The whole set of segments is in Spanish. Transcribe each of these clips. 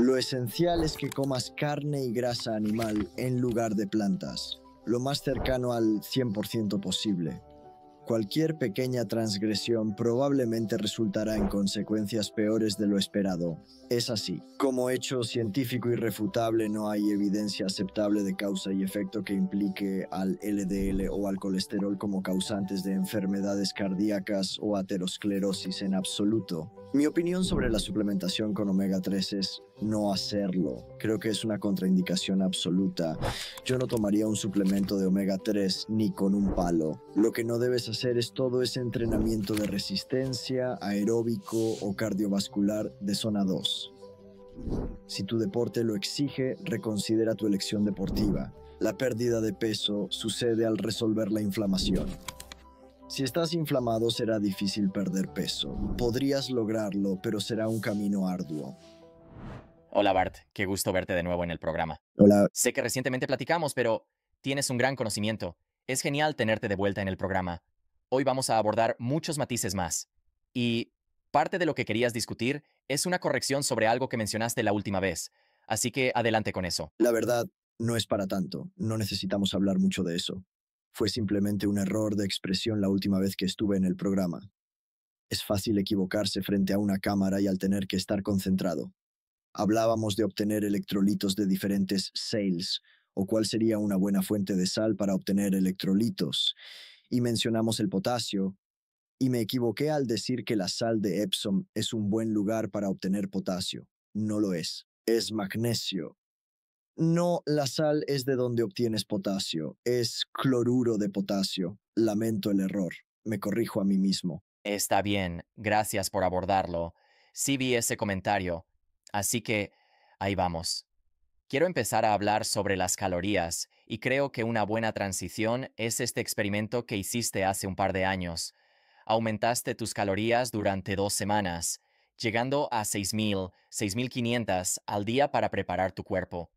Lo esencial es que comas carne y grasa animal en lugar de plantas, lo más cercano al 100% posible. Cualquier pequeña transgresión probablemente resultará en consecuencias peores de lo esperado. Es así. Como hecho científico irrefutable no hay evidencia aceptable de causa y efecto que implique al LDL o al colesterol como causantes de enfermedades cardíacas o aterosclerosis en absoluto. Mi opinión sobre la suplementación con omega 3 es no hacerlo. Creo que es una contraindicación absoluta. Yo no tomaría un suplemento de omega 3 ni con un palo. Lo que no debes hacer es todo ese entrenamiento de resistencia, aeróbico o cardiovascular de zona 2. Si tu deporte lo exige, reconsidera tu elección deportiva. La pérdida de peso sucede al resolver la inflamación. Si estás inflamado será difícil perder peso. Podrías lograrlo, pero será un camino arduo. Hola Bart, qué gusto verte de nuevo en el programa. Hola. Sé que recientemente platicamos, pero tienes un gran conocimiento. Es genial tenerte de vuelta en el programa. Hoy vamos a abordar muchos matices más. Y parte de lo que querías discutir es una corrección sobre algo que mencionaste la última vez. Así que adelante con eso. La verdad, no es para tanto. No necesitamos hablar mucho de eso. Fue simplemente un error de expresión la última vez que estuve en el programa. Es fácil equivocarse frente a una cámara y al tener que estar concentrado. Hablábamos de obtener electrolitos de diferentes sales, o cuál sería una buena fuente de sal para obtener electrolitos, y mencionamos el potasio, y me equivoqué al decir que la sal de Epsom es un buen lugar para obtener potasio. No lo es. Es magnesio, no, la sal es de donde obtienes potasio, es cloruro de potasio. Lamento el error, me corrijo a mí mismo. Está bien, gracias por abordarlo. Sí vi ese comentario, así que ahí vamos. Quiero empezar a hablar sobre las calorías, y creo que una buena transición es este experimento que hiciste hace un par de años. Aumentaste tus calorías durante dos semanas, llegando a 6.000, 6.500 al día para preparar tu cuerpo.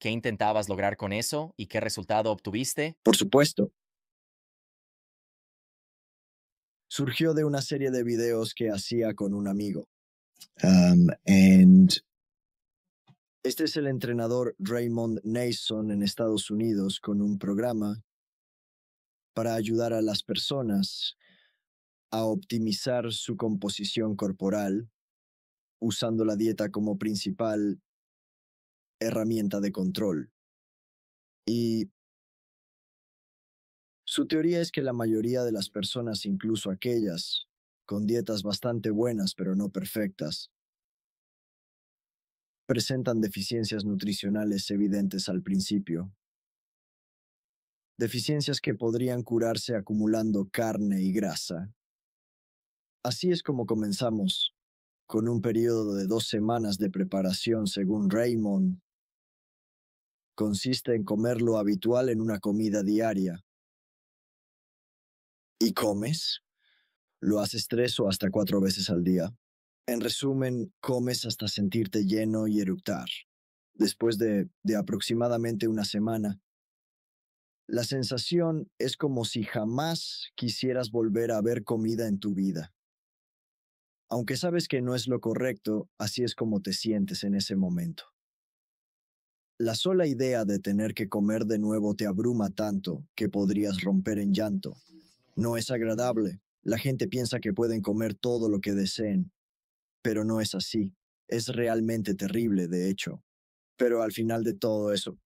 ¿Qué intentabas lograr con eso y qué resultado obtuviste? Por supuesto. Surgió de una serie de videos que hacía con un amigo. Um, este es el entrenador Raymond Nason en Estados Unidos con un programa para ayudar a las personas a optimizar su composición corporal usando la dieta como principal herramienta de control. Y su teoría es que la mayoría de las personas, incluso aquellas con dietas bastante buenas pero no perfectas, presentan deficiencias nutricionales evidentes al principio. Deficiencias que podrían curarse acumulando carne y grasa. Así es como comenzamos, con un periodo de dos semanas de preparación según Raymond consiste en comer lo habitual en una comida diaria. ¿Y comes? Lo haces tres o hasta cuatro veces al día. En resumen, comes hasta sentirte lleno y eructar. Después de, aproximadamente una semana, la sensación es como si jamás quisieras volver a ver comida en tu vida. Aunque sabes que no es lo correcto, así es como te sientes en ese momento. La sola idea de tener que comer de nuevo te abruma tanto que podrías romper en llanto. No es agradable. La gente piensa que pueden comer todo lo que deseen. Pero no es así. Es realmente terrible, de hecho. Pero al final de todo eso,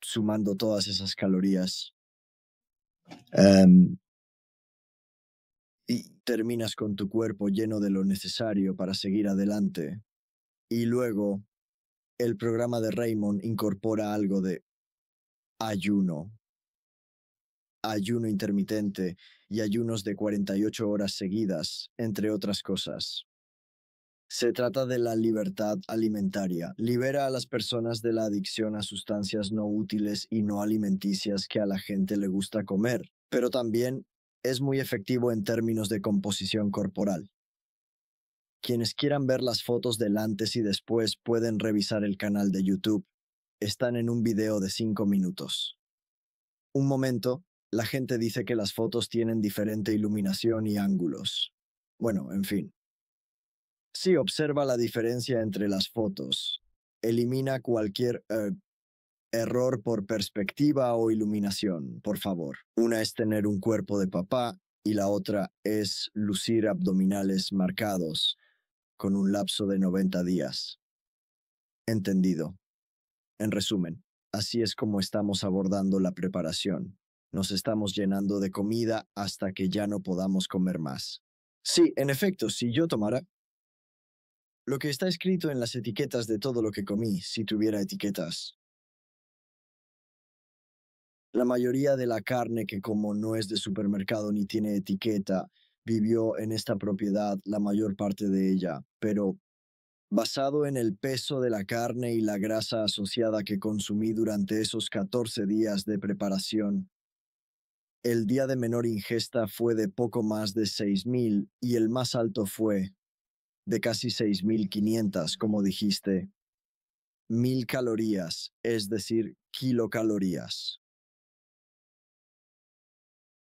sumando todas esas calorías, em, y terminas con tu cuerpo lleno de lo necesario para seguir adelante. Y luego el programa de Raymond incorpora algo de ayuno, ayuno intermitente y ayunos de 48 horas seguidas, entre otras cosas. Se trata de la libertad alimentaria. Libera a las personas de la adicción a sustancias no útiles y no alimenticias que a la gente le gusta comer, pero también es muy efectivo en términos de composición corporal. Quienes quieran ver las fotos del antes y después pueden revisar el canal de YouTube. Están en un video de 5 minutos. Un momento, la gente dice que las fotos tienen diferente iluminación y ángulos. Bueno, en fin. Si sí, observa la diferencia entre las fotos. Elimina cualquier eh, error por perspectiva o iluminación, por favor. Una es tener un cuerpo de papá y la otra es lucir abdominales marcados con un lapso de 90 días. Entendido. En resumen, así es como estamos abordando la preparación. Nos estamos llenando de comida hasta que ya no podamos comer más. Sí, en efecto, si yo tomara... Lo que está escrito en las etiquetas de todo lo que comí, si tuviera etiquetas. La mayoría de la carne que como no es de supermercado ni tiene etiqueta, vivió en esta propiedad la mayor parte de ella, pero basado en el peso de la carne y la grasa asociada que consumí durante esos 14 días de preparación, el día de menor ingesta fue de poco más de 6.000 y el más alto fue de casi 6.500, como dijiste. 1.000 calorías, es decir, kilocalorías.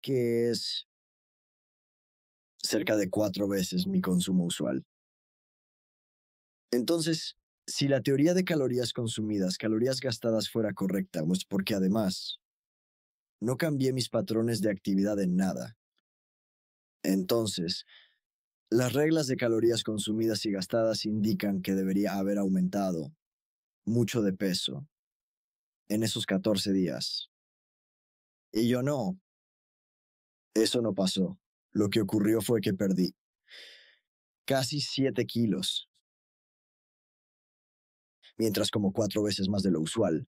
que es cerca de cuatro veces mi consumo usual. Entonces, si la teoría de calorías consumidas, calorías gastadas fuera correcta, pues porque además no cambié mis patrones de actividad en nada. Entonces, las reglas de calorías consumidas y gastadas indican que debería haber aumentado mucho de peso en esos 14 días. Y yo no. Eso no pasó lo que ocurrió fue que perdí casi 7 kilos, mientras como cuatro veces más de lo usual.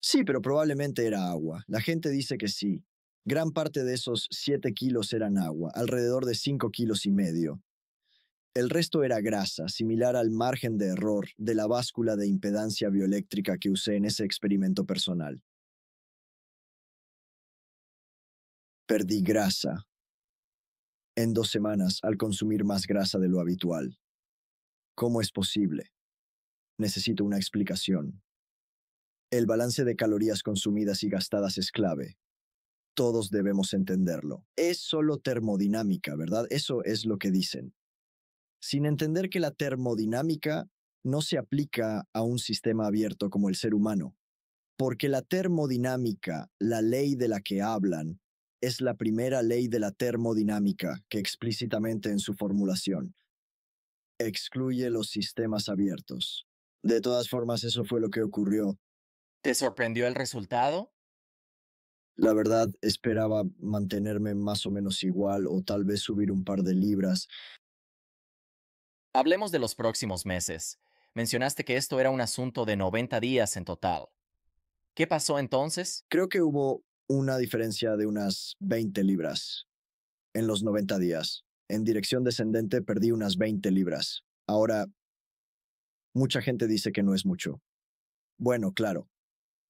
Sí, pero probablemente era agua. La gente dice que sí. Gran parte de esos 7 kilos eran agua, alrededor de 5 kilos y medio. El resto era grasa, similar al margen de error de la báscula de impedancia bioeléctrica que usé en ese experimento personal. Perdí grasa en dos semanas al consumir más grasa de lo habitual. ¿Cómo es posible? Necesito una explicación. El balance de calorías consumidas y gastadas es clave. Todos debemos entenderlo. Es solo termodinámica, ¿verdad? Eso es lo que dicen. Sin entender que la termodinámica no se aplica a un sistema abierto como el ser humano, porque la termodinámica, la ley de la que hablan, es la primera ley de la termodinámica que explícitamente en su formulación excluye los sistemas abiertos. De todas formas, eso fue lo que ocurrió. ¿Te sorprendió el resultado? La verdad, esperaba mantenerme más o menos igual o tal vez subir un par de libras. Hablemos de los próximos meses. Mencionaste que esto era un asunto de 90 días en total. ¿Qué pasó entonces? Creo que hubo una diferencia de unas 20 libras. En los 90 días, en dirección descendente perdí unas 20 libras. Ahora, mucha gente dice que no es mucho. Bueno, claro,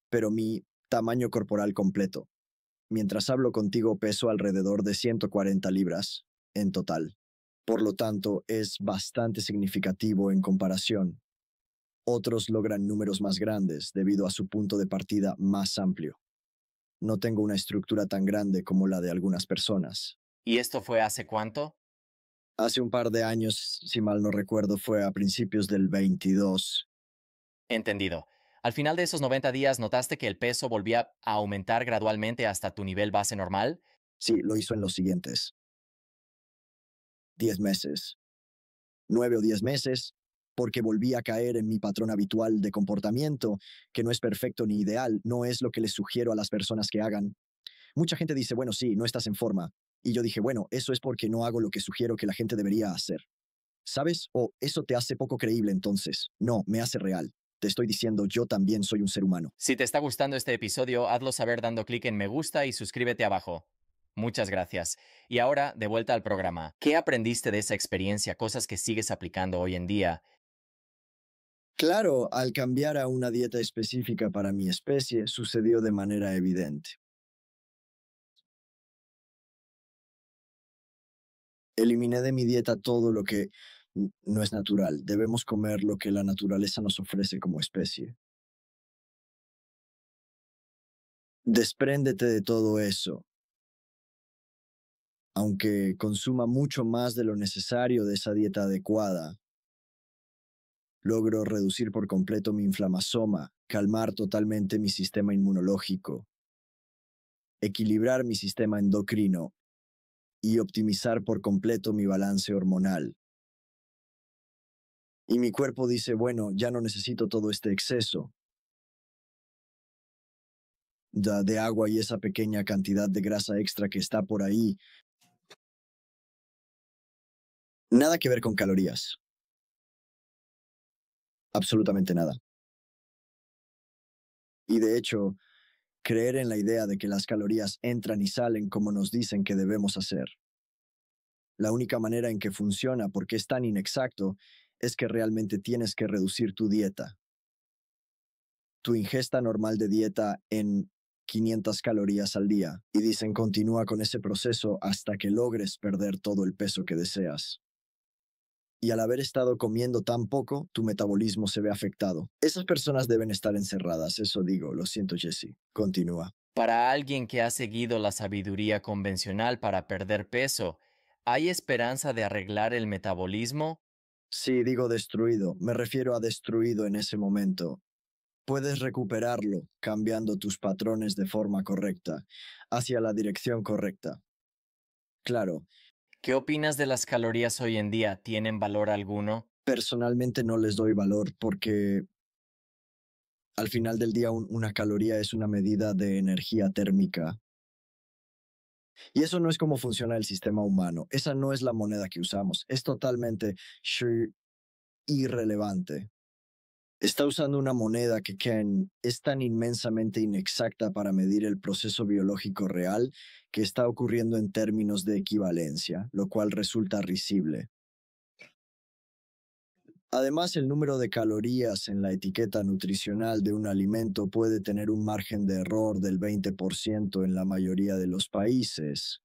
pero mi tamaño corporal completo. Mientras hablo contigo peso alrededor de 140 libras en total. Por lo tanto, es bastante significativo en comparación. Otros logran números más grandes debido a su punto de partida más amplio. No tengo una estructura tan grande como la de algunas personas. ¿Y esto fue hace cuánto? Hace un par de años, si mal no recuerdo, fue a principios del 22. Entendido. Al final de esos 90 días, ¿notaste que el peso volvía a aumentar gradualmente hasta tu nivel base normal? Sí, lo hizo en los siguientes. 10 meses. 9 o 10 meses, porque volví a caer en mi patrón habitual de comportamiento, que no es perfecto ni ideal, no es lo que les sugiero a las personas que hagan. Mucha gente dice, bueno, sí, no estás en forma. Y yo dije, bueno, eso es porque no hago lo que sugiero que la gente debería hacer. ¿Sabes? O eso te hace poco creíble entonces. No, me hace real. Te estoy diciendo, yo también soy un ser humano. Si te está gustando este episodio, hazlo saber dando clic en me gusta y suscríbete abajo. Muchas gracias. Y ahora, de vuelta al programa. ¿Qué aprendiste de esa experiencia? Cosas que sigues aplicando hoy en día Claro, al cambiar a una dieta específica para mi especie, sucedió de manera evidente. Eliminé de mi dieta todo lo que no es natural. Debemos comer lo que la naturaleza nos ofrece como especie. Despréndete de todo eso. Aunque consuma mucho más de lo necesario de esa dieta adecuada, logro reducir por completo mi inflamasoma, calmar totalmente mi sistema inmunológico, equilibrar mi sistema endocrino y optimizar por completo mi balance hormonal. Y mi cuerpo dice, bueno, ya no necesito todo este exceso de, de agua y esa pequeña cantidad de grasa extra que está por ahí. Nada que ver con calorías absolutamente nada. Y de hecho, creer en la idea de que las calorías entran y salen como nos dicen que debemos hacer. La única manera en que funciona porque es tan inexacto es que realmente tienes que reducir tu dieta. Tu ingesta normal de dieta en 500 calorías al día y dicen continúa con ese proceso hasta que logres perder todo el peso que deseas y al haber estado comiendo tan poco, tu metabolismo se ve afectado. Esas personas deben estar encerradas, eso digo, lo siento Jesse. Continúa. Para alguien que ha seguido la sabiduría convencional para perder peso, ¿hay esperanza de arreglar el metabolismo? Sí, digo destruido, me refiero a destruido en ese momento. Puedes recuperarlo cambiando tus patrones de forma correcta, hacia la dirección correcta. Claro, ¿Qué opinas de las calorías hoy en día? ¿Tienen valor alguno? Personalmente no les doy valor porque al final del día una caloría es una medida de energía térmica. Y eso no es como funciona el sistema humano. Esa no es la moneda que usamos. Es totalmente irrelevante. Está usando una moneda que Ken es tan inmensamente inexacta para medir el proceso biológico real que está ocurriendo en términos de equivalencia, lo cual resulta risible. Además, el número de calorías en la etiqueta nutricional de un alimento puede tener un margen de error del 20% en la mayoría de los países.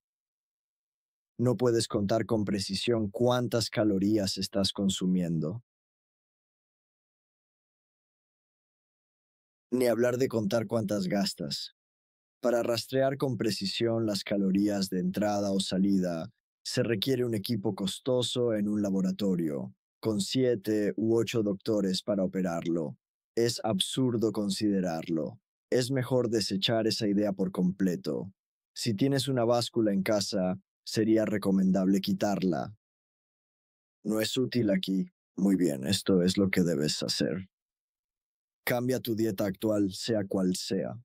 No puedes contar con precisión cuántas calorías estás consumiendo, ni hablar de contar cuántas gastas. Para rastrear con precisión las calorías de entrada o salida, se requiere un equipo costoso en un laboratorio, con siete u ocho doctores para operarlo. Es absurdo considerarlo. Es mejor desechar esa idea por completo. Si tienes una báscula en casa, sería recomendable quitarla. No es útil aquí. Muy bien, esto es lo que debes hacer. Cambia tu dieta actual, sea cual sea,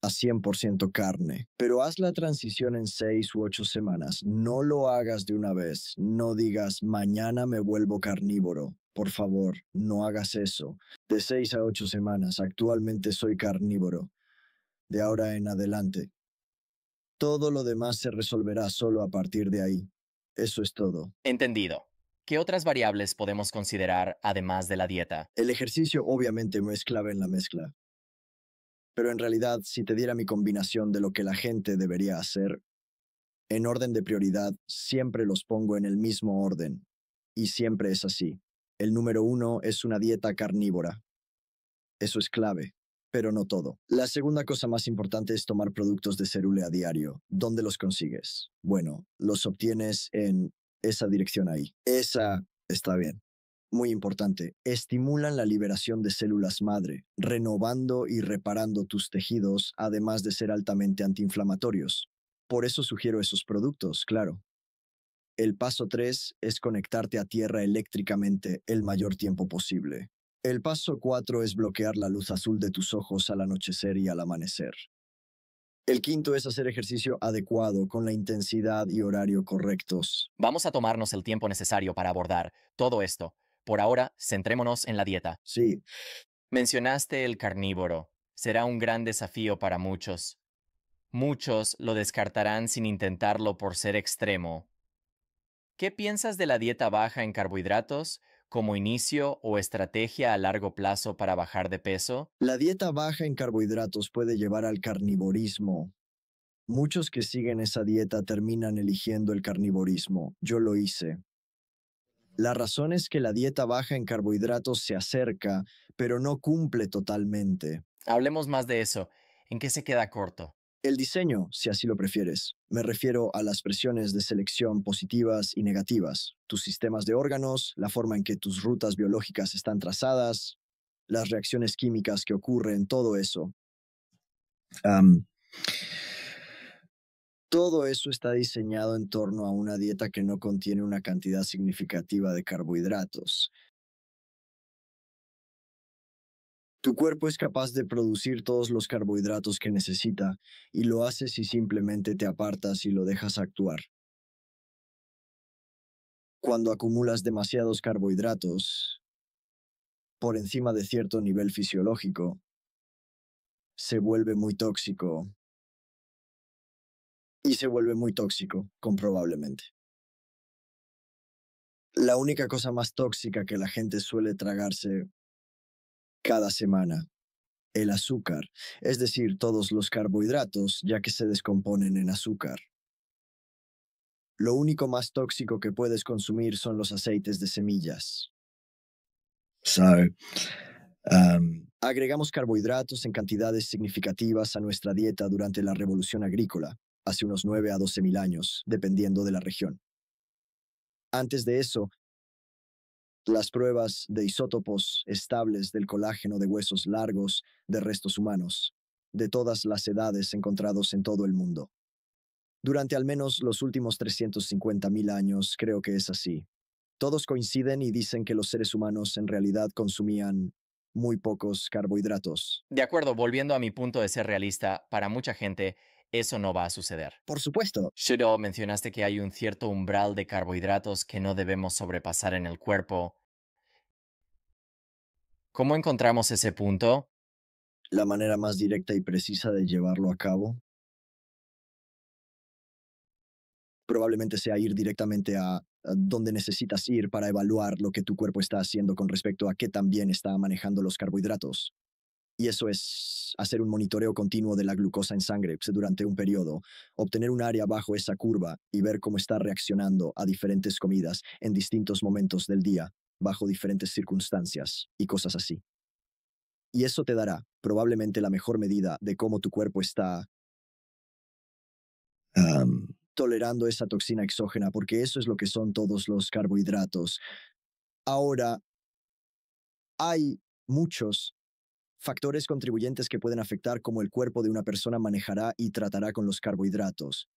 a 100% carne, pero haz la transición en seis u ocho semanas. No lo hagas de una vez. No digas, mañana me vuelvo carnívoro. Por favor, no hagas eso. De seis a ocho semanas, actualmente soy carnívoro. De ahora en adelante. Todo lo demás se resolverá solo a partir de ahí. Eso es todo. Entendido. ¿Qué otras variables podemos considerar además de la dieta? El ejercicio obviamente no es clave en la mezcla. Pero en realidad, si te diera mi combinación de lo que la gente debería hacer, en orden de prioridad siempre los pongo en el mismo orden. Y siempre es así. El número uno es una dieta carnívora. Eso es clave, pero no todo. La segunda cosa más importante es tomar productos de cerule a diario. ¿Dónde los consigues? Bueno, los obtienes en esa dirección ahí. Esa está bien. Muy importante, estimulan la liberación de células madre, renovando y reparando tus tejidos, además de ser altamente antiinflamatorios. Por eso sugiero esos productos, claro. El paso 3 es conectarte a tierra eléctricamente el mayor tiempo posible. El paso 4 es bloquear la luz azul de tus ojos al anochecer y al amanecer. El quinto es hacer ejercicio adecuado, con la intensidad y horario correctos. Vamos a tomarnos el tiempo necesario para abordar todo esto. Por ahora, centrémonos en la dieta. Sí. Mencionaste el carnívoro. Será un gran desafío para muchos. Muchos lo descartarán sin intentarlo por ser extremo. ¿Qué piensas de la dieta baja en carbohidratos como inicio o estrategia a largo plazo para bajar de peso? La dieta baja en carbohidratos puede llevar al carnivorismo. Muchos que siguen esa dieta terminan eligiendo el carnivorismo. Yo lo hice. La razón es que la dieta baja en carbohidratos se acerca, pero no cumple totalmente. Hablemos más de eso. ¿En qué se queda corto? El diseño, si así lo prefieres. Me refiero a las presiones de selección positivas y negativas, tus sistemas de órganos, la forma en que tus rutas biológicas están trazadas, las reacciones químicas que ocurren, todo eso. todo eso está diseñado en torno a una dieta que no contiene una cantidad significativa de carbohidratos. Tu cuerpo es capaz de producir todos los carbohidratos que necesita y lo hace si simplemente te apartas y lo dejas actuar. Cuando acumulas demasiados carbohidratos, por encima de cierto nivel fisiológico, se vuelve muy tóxico. Y se vuelve muy tóxico, comprobablemente. La única cosa más tóxica que la gente suele tragarse cada semana. El azúcar, es decir, todos los carbohidratos, ya que se descomponen en azúcar. Lo único más tóxico que puedes consumir son los aceites de semillas. Agregamos carbohidratos en cantidades significativas a nuestra dieta durante la revolución agrícola, hace unos 9 a 12 mil años, dependiendo de la región. Antes de eso, las pruebas de isótopos estables del colágeno de huesos largos de restos humanos, de todas las edades encontrados en todo el mundo. Durante al menos los últimos 350.000 años creo que es así. Todos coinciden y dicen que los seres humanos en realidad consumían muy pocos carbohidratos. De acuerdo, volviendo a mi punto de ser realista, para mucha gente, eso no va a suceder. Por supuesto. Shiro, mencionaste que hay un cierto umbral de carbohidratos que no debemos sobrepasar en el cuerpo. ¿Cómo encontramos ese punto? La manera más directa y precisa de llevarlo a cabo probablemente sea ir directamente a, donde necesitas ir para evaluar lo que tu cuerpo está haciendo con respecto a qué también está manejando los carbohidratos y eso es hacer un monitoreo continuo de la glucosa en sangre pues, durante un periodo, obtener un área bajo esa curva y ver cómo está reaccionando a diferentes comidas en distintos momentos del día, bajo diferentes circunstancias y cosas así. Y eso te dará probablemente la mejor medida de cómo tu cuerpo está tolerando esa toxina exógena, porque eso es lo que son todos los carbohidratos. Ahora, hay muchos Factores contribuyentes que pueden afectar cómo el cuerpo de una persona manejará y tratará con los carbohidratos.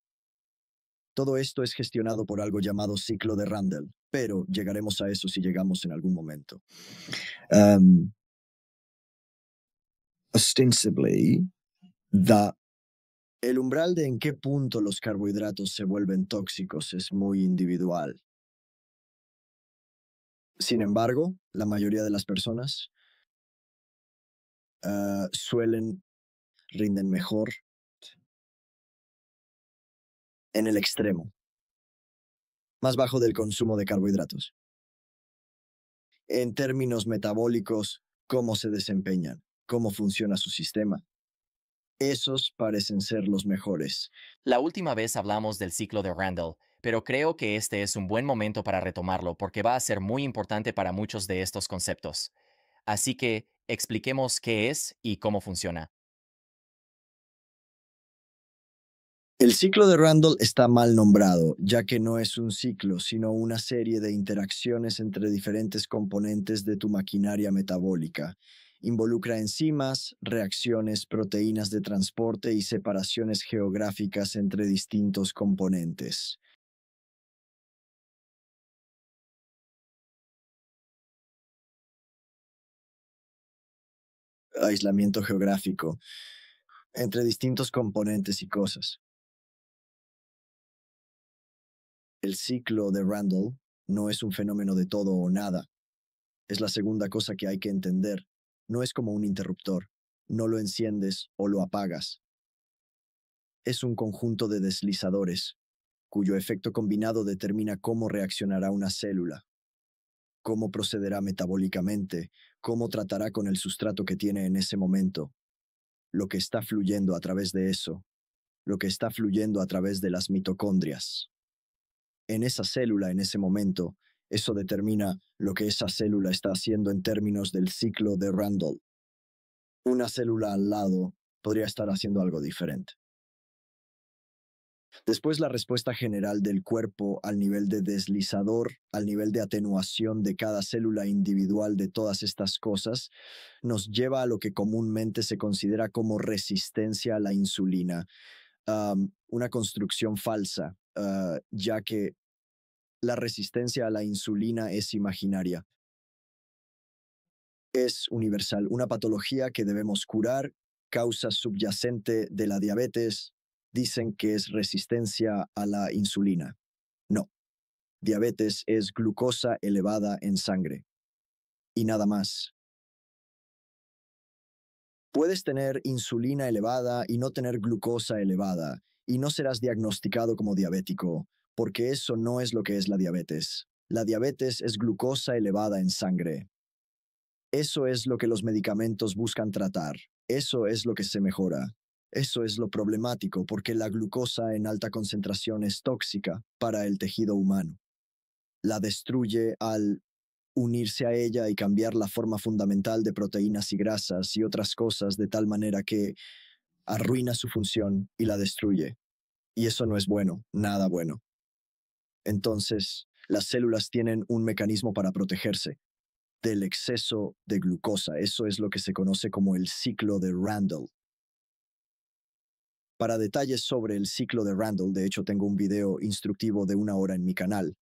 Todo esto es gestionado por algo llamado ciclo de Randall, pero llegaremos a eso si llegamos en algún momento. Em, el umbral de en qué punto los carbohidratos se vuelven tóxicos es muy individual. Sin embargo, la mayoría de las personas Ah, suelen, rinden mejor en el extremo, más bajo del consumo de carbohidratos. En términos metabólicos, cómo se desempeñan, cómo funciona su sistema. Esos parecen ser los mejores. La última vez hablamos del ciclo de Randall, pero creo que este es un buen momento para retomarlo porque va a ser muy importante para muchos de estos conceptos. Así que, expliquemos qué es y cómo funciona. El ciclo de Randall está mal nombrado, ya que no es un ciclo, sino una serie de interacciones entre diferentes componentes de tu maquinaria metabólica. Involucra enzimas, reacciones, proteínas de transporte y separaciones geográficas entre distintos componentes. aislamiento geográfico, entre distintos componentes y cosas. El ciclo de Randall no es un fenómeno de todo o nada. Es la segunda cosa que hay que entender. No es como un interruptor. No lo enciendes o lo apagas. Es un conjunto de deslizadores, cuyo efecto combinado determina cómo reaccionará una célula, cómo procederá metabólicamente, cómo tratará con el sustrato que tiene en ese momento, lo que está fluyendo a través de eso, lo que está fluyendo a través de las mitocondrias. En esa célula, en ese momento, eso determina lo que esa célula está haciendo en términos del ciclo de Randall. Una célula al lado podría estar haciendo algo diferente. Después la respuesta general del cuerpo al nivel de deslizador, al nivel de atenuación de cada célula individual de todas estas cosas, nos lleva a lo que comúnmente se considera como resistencia a la insulina, una construcción falsa, ah, ya que la resistencia a la insulina es imaginaria. Es universal, una patología que debemos curar, causa subyacente de la diabetes, dicen que es resistencia a la insulina. No. Diabetes es glucosa elevada en sangre. Y nada más. Puedes tener insulina elevada y no tener glucosa elevada, y no serás diagnosticado como diabético, porque eso no es lo que es la diabetes. La diabetes es glucosa elevada en sangre. Eso es lo que los medicamentos buscan tratar. Eso es lo que se mejora. Eso es lo problemático porque la glucosa en alta concentración es tóxica para el tejido humano. La destruye al unirse a ella y cambiar la forma fundamental de proteínas y grasas y otras cosas de tal manera que arruina su función y la destruye. Y eso no es bueno, nada bueno. Entonces, las células tienen un mecanismo para protegerse del exceso de glucosa. Eso es lo que se conoce como el ciclo de Randall, para detalles sobre el ciclo de Randall, de hecho tengo un video instructivo de una hora en mi canal,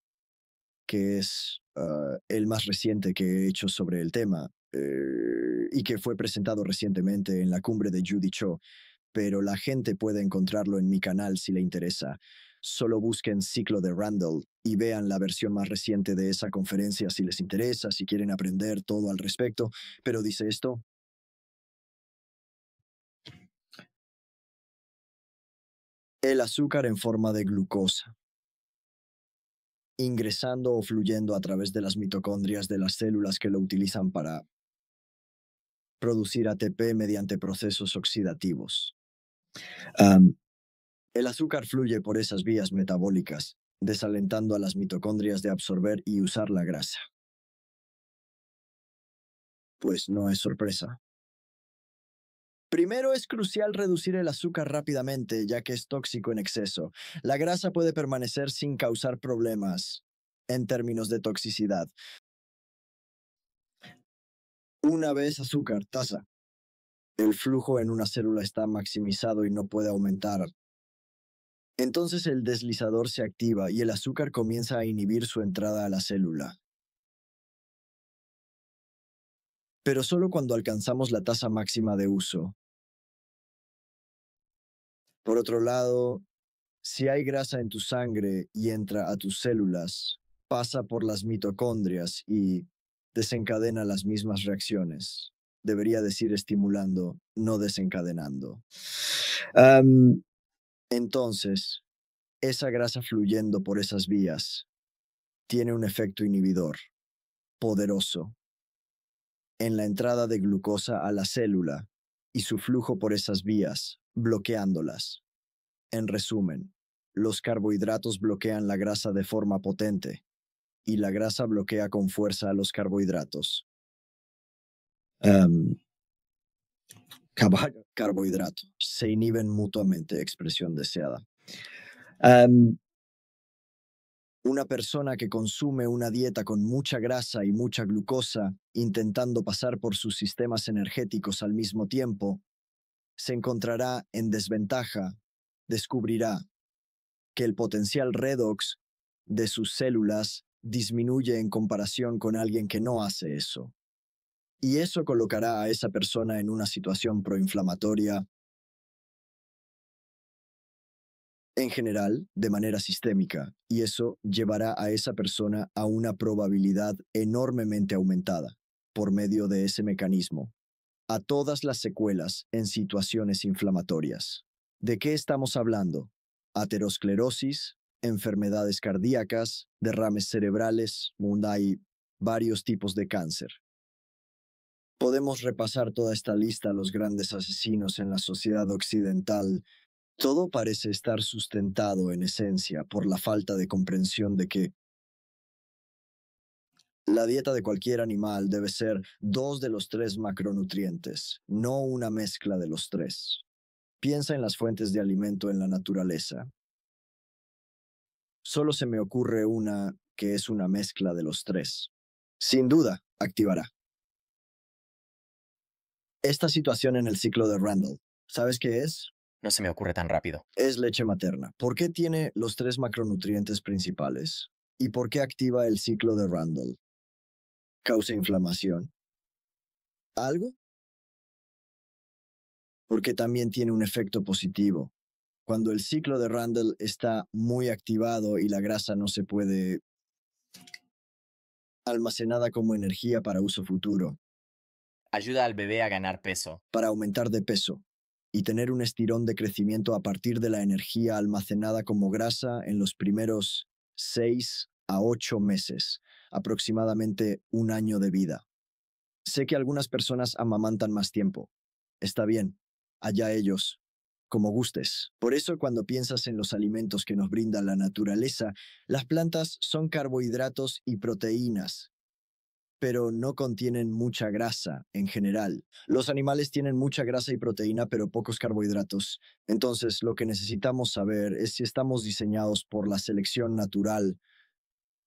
que es ah, el más reciente que he hecho sobre el tema eh, y que fue presentado recientemente en la cumbre de Judy Cho, pero la gente puede encontrarlo en mi canal si le interesa. Solo busquen Ciclo de Randall y vean la versión más reciente de esa conferencia si les interesa, si quieren aprender todo al respecto, pero dice esto, el azúcar en forma de glucosa, ingresando o fluyendo a través de las mitocondrias de las células que lo utilizan para producir ATP mediante procesos oxidativos. el azúcar fluye por esas vías metabólicas, desalentando a las mitocondrias de absorber y usar la grasa. Pues no es sorpresa, Primero es crucial reducir el azúcar rápidamente, ya que es tóxico en exceso. La grasa puede permanecer sin causar problemas en términos de toxicidad. Una vez azúcar, tasa. El flujo en una célula está maximizado y no puede aumentar. Entonces el deslizador se activa y el azúcar comienza a inhibir su entrada a la célula. Pero solo cuando alcanzamos la tasa máxima de uso, por otro lado, si hay grasa en tu sangre y entra a tus células, pasa por las mitocondrias y desencadena las mismas reacciones. Debería decir estimulando, no desencadenando. entonces, esa grasa fluyendo por esas vías tiene un efecto inhibidor poderoso en la entrada de glucosa a la célula y su flujo por esas vías bloqueándolas. En resumen, los carbohidratos bloquean la grasa de forma potente, y la grasa bloquea con fuerza a los carbohidratos. Em, caballo carbohidrato. Se inhiben mutuamente, expresión deseada. Em, una persona que consume una dieta con mucha grasa y mucha glucosa, intentando pasar por sus sistemas energéticos al mismo tiempo, se encontrará en desventaja, descubrirá que el potencial redox de sus células disminuye en comparación con alguien que no hace eso. Y eso colocará a esa persona en una situación proinflamatoria en general, de manera sistémica, y eso llevará a esa persona a una probabilidad enormemente aumentada por medio de ese mecanismo a todas las secuelas en situaciones inflamatorias. ¿De qué estamos hablando? Aterosclerosis, enfermedades cardíacas, derrames cerebrales, hay varios tipos de cáncer. Podemos repasar toda esta lista a los grandes asesinos en la sociedad occidental. Todo parece estar sustentado en esencia por la falta de comprensión de que la dieta de cualquier animal debe ser dos de los tres macronutrientes, no una mezcla de los tres. Piensa en las fuentes de alimento en la naturaleza. Solo se me ocurre una que es una mezcla de los tres. Sin duda, activará. Esta situación en el ciclo de Randall, ¿sabes qué es? No se me ocurre tan rápido. Es leche materna. ¿Por qué tiene los tres macronutrientes principales? ¿Y por qué activa el ciclo de Randall? causa inflamación? ¿Algo? Porque también tiene un efecto positivo. Cuando el ciclo de Randall está muy activado y la grasa no se puede almacenada como energía para uso futuro. Ayuda al bebé a ganar peso. Para aumentar de peso y tener un estirón de crecimiento a partir de la energía almacenada como grasa en los primeros 6 a 8 meses aproximadamente un año de vida. Sé que algunas personas amamantan más tiempo. Está bien, allá ellos, como gustes. Por eso cuando piensas en los alimentos que nos brinda la naturaleza, las plantas son carbohidratos y proteínas, pero no contienen mucha grasa en general. Los animales tienen mucha grasa y proteína, pero pocos carbohidratos. Entonces, lo que necesitamos saber es si estamos diseñados por la selección natural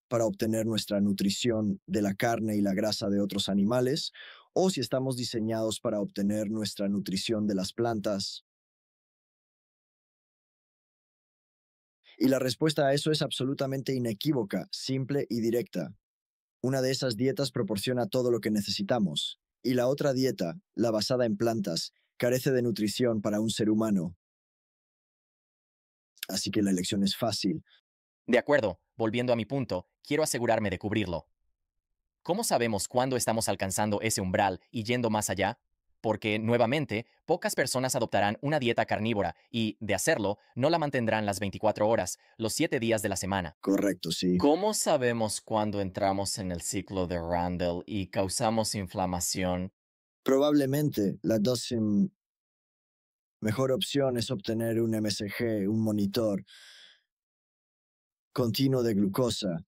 para obtener nuestra nutrición de la carne y la grasa de otros animales, o si estamos diseñados para obtener nuestra nutrición de las plantas. Y la respuesta a eso es absolutamente inequívoca, simple y directa. Una de esas dietas proporciona todo lo que necesitamos, y la otra dieta, la basada en plantas, carece de nutrición para un ser humano. Así que la elección es fácil, de acuerdo, volviendo a mi punto, quiero asegurarme de cubrirlo. ¿Cómo sabemos cuándo estamos alcanzando ese umbral y yendo más allá? Porque, nuevamente, pocas personas adoptarán una dieta carnívora y, de hacerlo, no la mantendrán las 24 horas, los 7 días de la semana. Correcto, sí. ¿Cómo sabemos cuándo entramos en el ciclo de Randall y causamos inflamación? Probablemente la dosis mejor opción es obtener un MSG, un monitor, continuo de glucosa,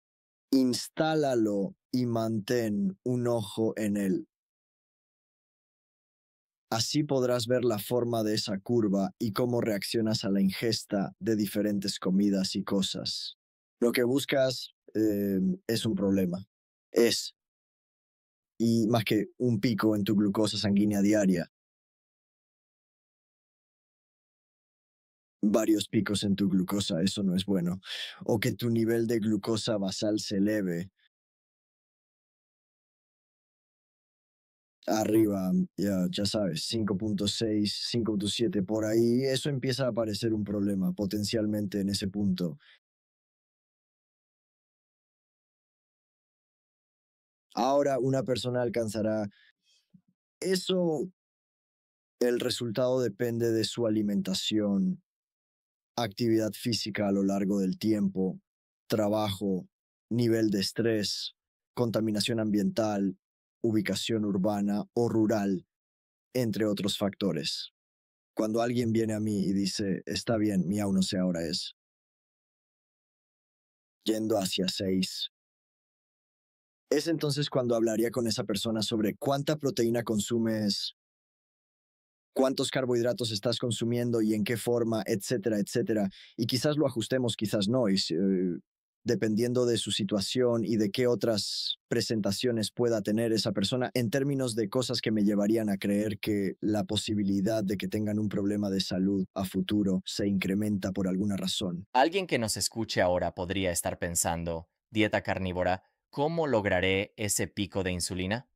instálalo y mantén un ojo en él. Así podrás ver la forma de esa curva y cómo reaccionas a la ingesta de diferentes comidas y cosas. Lo que buscas em, es un problema. Es. Y más que un pico en tu glucosa sanguínea diaria, varios picos en tu glucosa, eso no es bueno. O que tu nivel de glucosa basal se eleve mm. arriba, ya, ya sabes, 5.6, 5.7, por ahí, eso empieza a parecer un problema potencialmente en ese punto. Ahora una persona alcanzará eso, el resultado depende de su alimentación, actividad física a lo largo del tiempo, trabajo, nivel de estrés, contaminación ambiental, ubicación urbana o rural, entre otros factores. Cuando alguien viene a mí y dice, está bien, mi aún no sé ahora es yendo hacia seis. Es entonces cuando hablaría con esa persona sobre cuánta proteína consumes cuántos carbohidratos estás consumiendo y en qué forma, etcétera, etcétera. Y quizás lo ajustemos, quizás no, y, eh, dependiendo de su situación y de qué otras presentaciones pueda tener esa persona en términos de cosas que me llevarían a creer que la posibilidad de que tengan un problema de salud a futuro se incrementa por alguna razón. Alguien que nos escuche ahora podría estar pensando, dieta carnívora, ¿cómo lograré ese pico de insulina?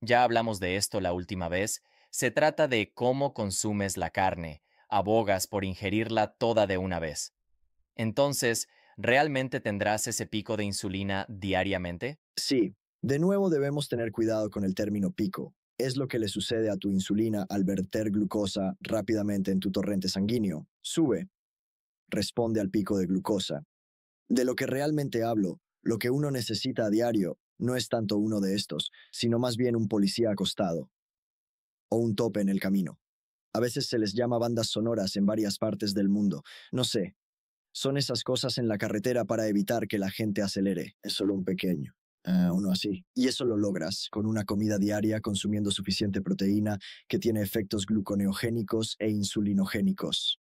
Ya hablamos de esto la última vez, se trata de cómo consumes la carne, abogas por ingerirla toda de una vez. Entonces, ¿realmente tendrás ese pico de insulina diariamente? Sí. De nuevo debemos tener cuidado con el término pico. Es lo que le sucede a tu insulina al verter glucosa rápidamente en tu torrente sanguíneo. Sube. Responde al pico de glucosa. De lo que realmente hablo, lo que uno necesita a diario, no es tanto uno de estos, sino más bien un policía acostado, o un tope en el camino. A veces se les llama bandas sonoras en varias partes del mundo. No sé. Son esas cosas en la carretera para evitar que la gente acelere. Es solo un pequeño. Eh, uno así. Y eso lo logras con una comida diaria consumiendo suficiente proteína que tiene efectos gluconeogénicos e insulinogénicos.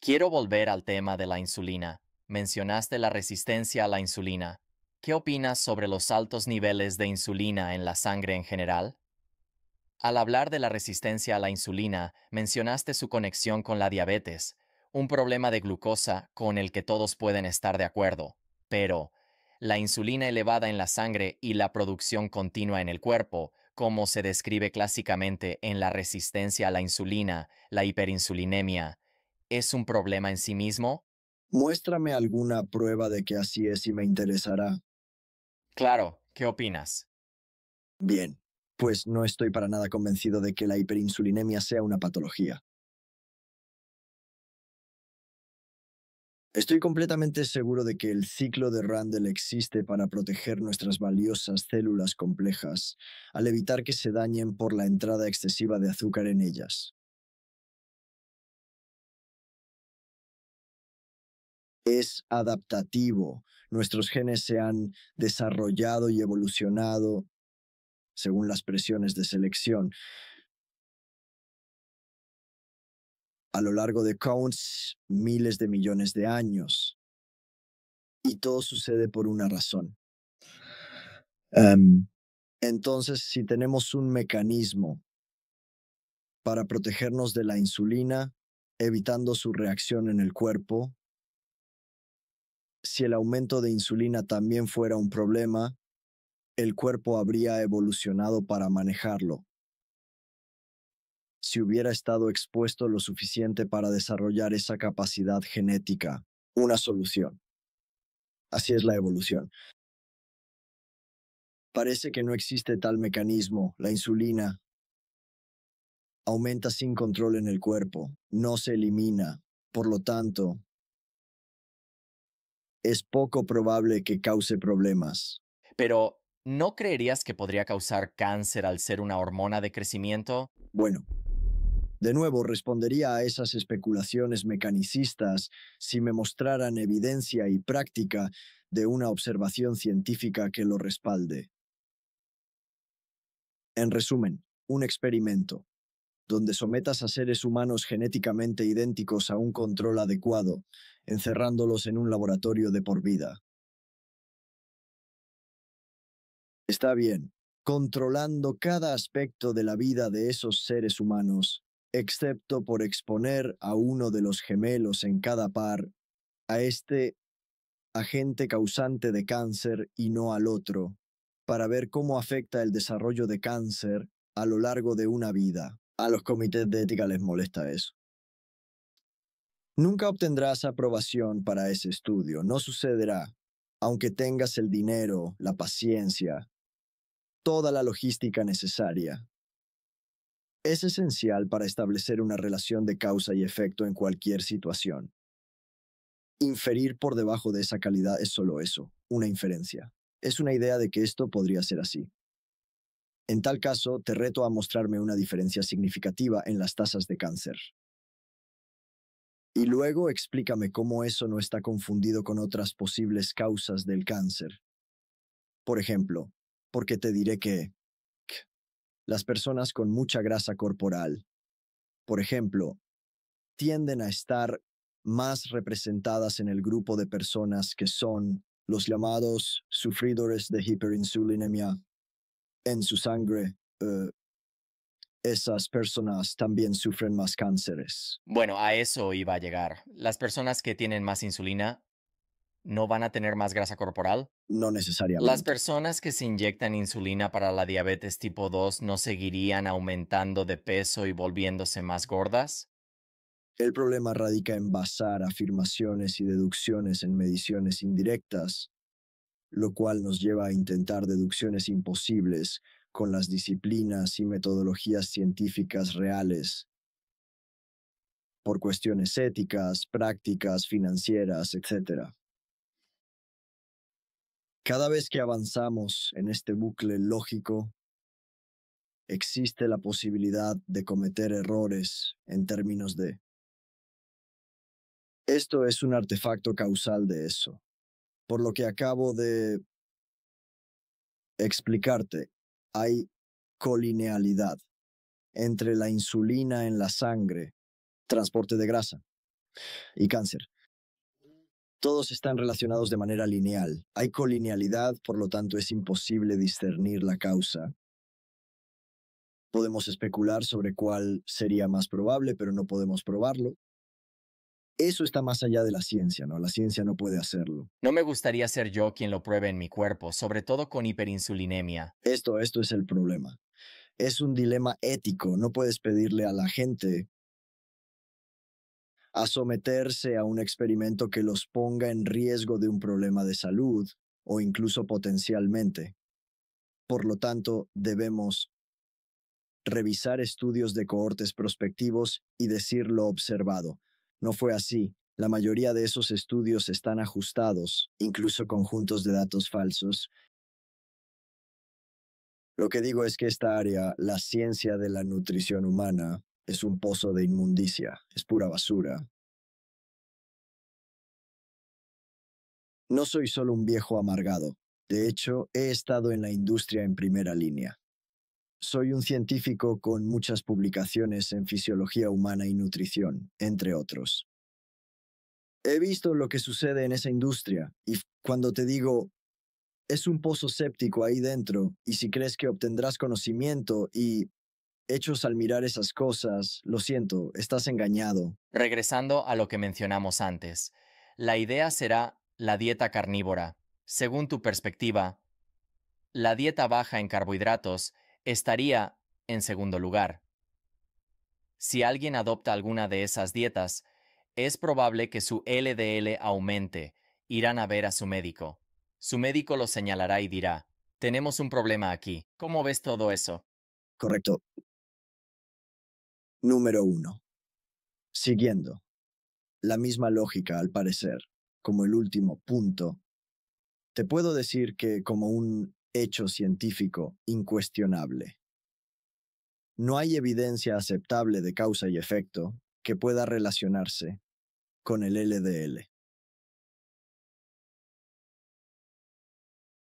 Quiero volver al tema de la insulina. Mencionaste la resistencia a la insulina. ¿Qué opinas sobre los altos niveles de insulina en la sangre en general? Al hablar de la resistencia a la insulina, mencionaste su conexión con la diabetes, un problema de glucosa con el que todos pueden estar de acuerdo. Pero, la insulina elevada en la sangre y la producción continua en el cuerpo, como se describe clásicamente en la resistencia a la insulina, la hiperinsulinemia, ¿es un problema en sí mismo? Muéstrame alguna prueba de que así es y me interesará. Claro, ¿qué opinas? Bien, pues no estoy para nada convencido de que la hiperinsulinemia sea una patología. Estoy completamente seguro de que el ciclo de Randall existe para proteger nuestras valiosas células complejas, al evitar que se dañen por la entrada excesiva de azúcar en ellas. Es adaptativo. Nuestros genes se han desarrollado y evolucionado según las presiones de selección. A lo largo de counts, miles de millones de años. Y todo sucede por una razón. Em, entonces, si tenemos un mecanismo para protegernos de la insulina, evitando su reacción en el cuerpo, si el aumento de insulina también fuera un problema, el cuerpo habría evolucionado para manejarlo. Si hubiera estado expuesto lo suficiente para desarrollar esa capacidad genética, una solución. Así es la evolución. Parece que no existe tal mecanismo. La insulina aumenta sin control en el cuerpo, no se elimina. Por lo tanto, es poco probable que cause problemas. Pero ¿No creerías que podría causar cáncer al ser una hormona de crecimiento? Bueno, de nuevo respondería a esas especulaciones mecanicistas si me mostraran evidencia y práctica de una observación científica que lo respalde. En resumen, un experimento, donde sometas a seres humanos genéticamente idénticos a un control adecuado, encerrándolos en un laboratorio de por vida. está bien, controlando cada aspecto de la vida de esos seres humanos, excepto por exponer a uno de los gemelos en cada par, a este agente causante de cáncer y no al otro, para ver cómo afecta el desarrollo de cáncer a lo largo de una vida. A los comités de ética les molesta eso. Nunca obtendrás aprobación para ese estudio, no sucederá, aunque tengas el dinero, la paciencia, toda la logística necesaria. Es esencial para establecer una relación de causa y efecto en cualquier situación. Inferir por debajo de esa calidad es solo eso, una inferencia. Es una idea de que esto podría ser así. En tal caso, te reto a mostrarme una diferencia significativa en las tasas de cáncer. Y luego explícame cómo eso no está confundido con otras posibles causas del cáncer. Por ejemplo, porque te diré que las personas con mucha grasa corporal, por ejemplo, tienden a estar más representadas en el grupo de personas que son los llamados sufridores de hiperinsulinemia en su sangre. Eh, esas personas también sufren más cánceres. Bueno, a eso iba a llegar. Las personas que tienen más insulina no van a tener más grasa corporal? No necesariamente. ¿Las personas que se inyectan insulina para la diabetes tipo 2 no seguirían aumentando de peso y volviéndose más gordas? El problema radica en basar afirmaciones y deducciones en mediciones indirectas, lo cual nos lleva a intentar deducciones imposibles con las disciplinas y metodologías científicas reales por cuestiones éticas, prácticas, financieras, etc. Cada vez que avanzamos en este bucle lógico, existe la posibilidad de cometer errores en términos de... Esto es un artefacto causal de eso, por lo que acabo de explicarte, hay colinealidad entre la insulina en la sangre, transporte de grasa y cáncer todos están relacionados de manera lineal. Hay colinealidad, por lo tanto es imposible discernir la causa. Podemos especular sobre cuál sería más probable, pero no podemos probarlo. Eso está más allá de la ciencia, ¿no? La ciencia no puede hacerlo. No me gustaría ser yo quien lo pruebe en mi cuerpo, sobre todo con hiperinsulinemia. Esto, esto es el problema. Es un dilema ético. No puedes pedirle a la gente a someterse a un experimento que los ponga en riesgo de un problema de salud o incluso potencialmente. Por lo tanto, debemos revisar estudios de cohortes prospectivos y decir lo observado. No fue así. La mayoría de esos estudios están ajustados, incluso conjuntos de datos falsos. Lo que digo es que esta área, la ciencia de la nutrición humana, es un pozo de inmundicia, es pura basura. No soy solo un viejo amargado, de hecho he estado en la industria en primera línea. Soy un científico con muchas publicaciones en fisiología humana y nutrición, entre otros. He visto lo que sucede en esa industria y cuando te digo, es un pozo séptico ahí dentro y si crees que obtendrás conocimiento y hechos al mirar esas cosas, lo siento, estás engañado. Regresando a lo que mencionamos antes, la idea será la dieta carnívora. Según tu perspectiva, la dieta baja en carbohidratos estaría en segundo lugar. Si alguien adopta alguna de esas dietas, es probable que su LDL aumente. Irán a ver a su médico. Su médico lo señalará y dirá, tenemos un problema aquí. ¿Cómo ves todo eso? Correcto. Número 1. Siguiendo la misma lógica, al parecer, como el último punto, te puedo decir que como un hecho científico incuestionable, no hay evidencia aceptable de causa y efecto que pueda relacionarse con el LDL.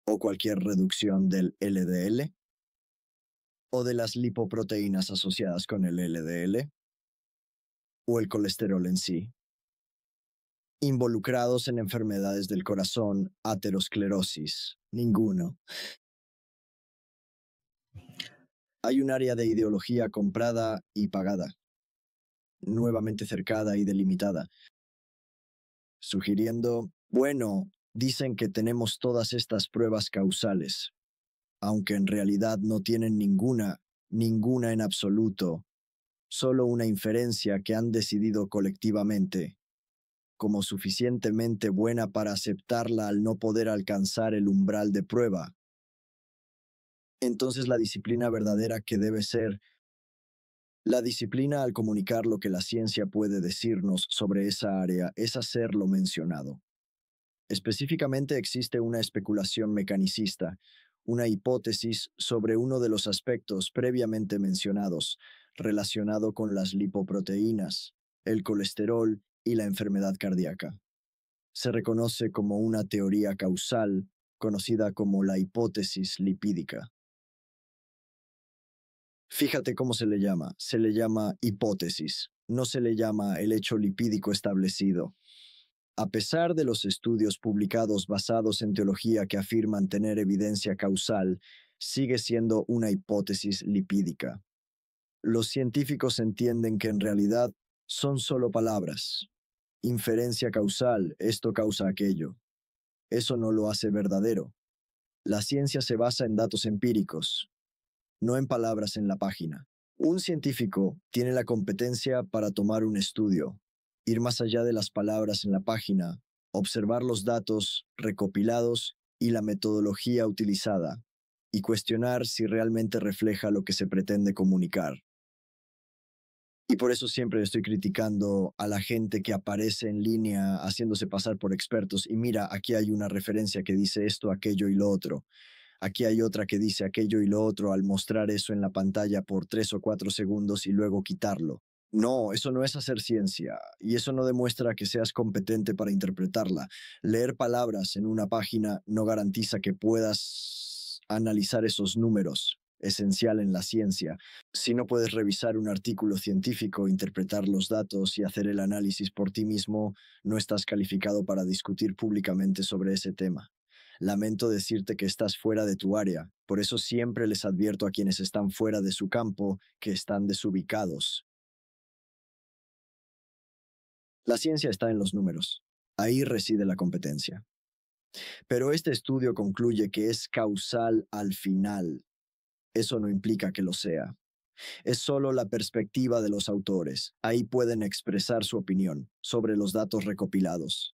O cualquier reducción del LDL o de las lipoproteínas asociadas con el LDL o el colesterol en sí, involucrados en enfermedades del corazón, aterosclerosis, ninguno. Hay un área de ideología comprada y pagada, nuevamente cercada y delimitada, sugiriendo, bueno, dicen que tenemos todas estas pruebas causales, aunque en realidad no tienen ninguna, ninguna en absoluto, solo una inferencia que han decidido colectivamente, como suficientemente buena para aceptarla al no poder alcanzar el umbral de prueba. Entonces la disciplina verdadera que debe ser la disciplina al comunicar lo que la ciencia puede decirnos sobre esa área es hacer lo mencionado. Específicamente existe una especulación mecanicista, una hipótesis sobre uno de los aspectos previamente mencionados, relacionado con las lipoproteínas, el colesterol y la enfermedad cardíaca. Se reconoce como una teoría causal conocida como la hipótesis lipídica. Fíjate cómo se le llama. Se le llama hipótesis. No se le llama el hecho lipídico establecido. A pesar de los estudios publicados basados en teología que afirman tener evidencia causal, sigue siendo una hipótesis lipídica. Los científicos entienden que en realidad son solo palabras. Inferencia causal, esto causa aquello. Eso no lo hace verdadero. La ciencia se basa en datos empíricos, no en palabras en la página. Un científico tiene la competencia para tomar un estudio, ir más allá de las palabras en la página, observar los datos recopilados y la metodología utilizada, y cuestionar si realmente refleja lo que se pretende comunicar. Y por eso siempre estoy criticando a la gente que aparece en línea haciéndose pasar por expertos y mira, aquí hay una referencia que dice esto, aquello y lo otro. Aquí hay otra que dice aquello y lo otro al mostrar eso en la pantalla por tres o cuatro segundos y luego quitarlo. No, eso no es hacer ciencia y eso no demuestra que seas competente para interpretarla. Leer palabras en una página no garantiza que puedas analizar esos números, esencial en la ciencia. Si no puedes revisar un artículo científico, interpretar los datos y hacer el análisis por ti mismo, no estás calificado para discutir públicamente sobre ese tema. Lamento decirte que estás fuera de tu área, por eso siempre les advierto a quienes están fuera de su campo que están desubicados la ciencia está en los números. Ahí reside la competencia. Pero este estudio concluye que es causal al final. Eso no implica que lo sea. Es solo la perspectiva de los autores. Ahí pueden expresar su opinión sobre los datos recopilados.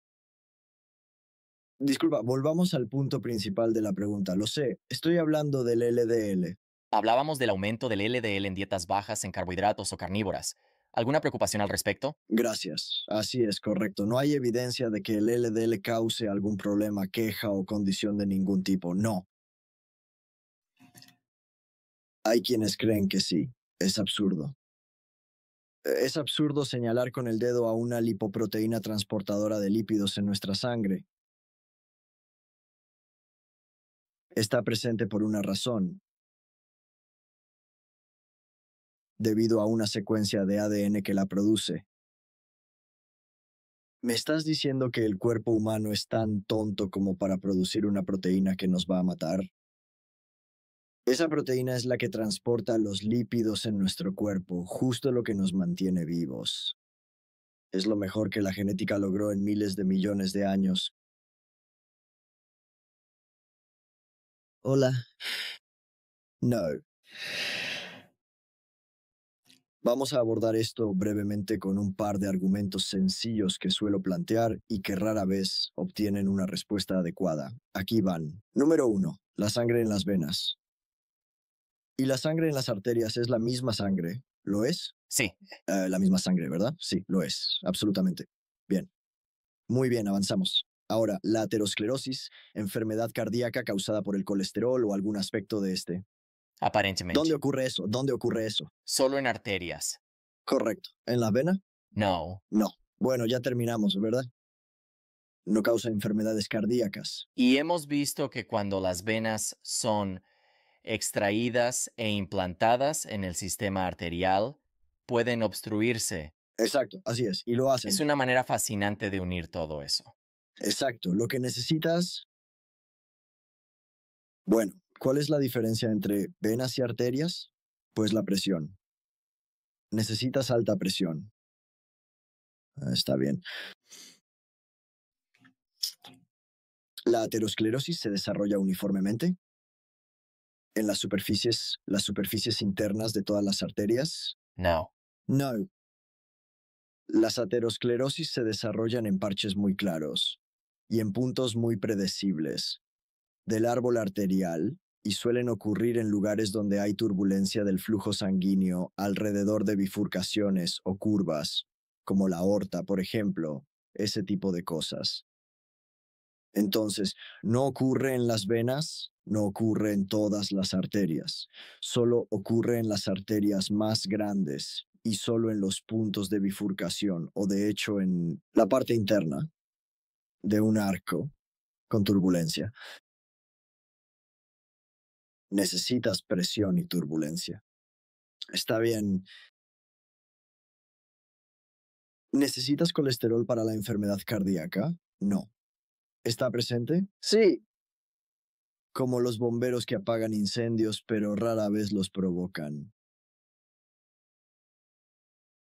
Disculpa, volvamos al punto principal de la pregunta. Lo sé, estoy hablando del LDL. Hablábamos del aumento del LDL en dietas bajas en carbohidratos o carnívoras, ¿Alguna preocupación al respecto? Gracias. Así es, correcto. No hay evidencia de que el LDL cause algún problema, queja o condición de ningún tipo. No. Hay quienes creen que sí. Es absurdo. E-, es absurdo señalar con el dedo a una lipoproteína transportadora de lípidos en nuestra sangre. Está presente por una razón, debido a una secuencia de ADN que la produce. ¿Me estás diciendo que el cuerpo humano es tan tonto como para producir una proteína que nos va a matar? Esa proteína es la que transporta los lípidos en nuestro cuerpo, justo lo que nos mantiene vivos. Es lo mejor que la genética logró en miles de millones de años. Hola. No. Vamos a abordar esto brevemente con un par de argumentos sencillos que suelo plantear y que rara vez obtienen una respuesta adecuada. Aquí van. Número uno, La sangre en las venas. ¿Y la sangre en las arterias es la misma sangre? ¿Lo es? Sí. Eh, la misma sangre, ¿verdad? Sí, lo es, absolutamente. Bien. Muy bien, avanzamos. Ahora, la aterosclerosis, enfermedad cardíaca causada por el colesterol o algún aspecto de este. Aparentemente. ¿Dónde ocurre eso? ¿Dónde ocurre eso? Solo en arterias. Correcto. ¿En la vena? No. No. Bueno, ya terminamos, ¿verdad? No causa enfermedades cardíacas. Y hemos visto que cuando las venas son extraídas e implantadas en el sistema arterial, pueden obstruirse. Exacto, así es, y lo hacen. Es una manera fascinante de unir todo eso. Exacto, lo que necesitas... Bueno, ¿Cuál es la diferencia entre venas y arterias? Pues la presión. Necesitas alta presión. Ah, está bien. La aterosclerosis se desarrolla uniformemente en las superficies, las superficies internas de todas las arterias. No. No. Las aterosclerosis se desarrollan en parches muy claros y en puntos muy predecibles del árbol arterial y suelen ocurrir en lugares donde hay turbulencia del flujo sanguíneo alrededor de bifurcaciones o curvas, como la aorta, por ejemplo, ese tipo de cosas. Entonces, no ocurre en las venas, no ocurre en todas las arterias, solo ocurre en las arterias más grandes y solo en los puntos de bifurcación o de hecho en la parte interna de un arco con turbulencia necesitas presión y turbulencia. Está bien. ¿Necesitas colesterol para la enfermedad cardíaca? No. ¿Está presente? Sí. Como los bomberos que apagan incendios pero rara vez los provocan.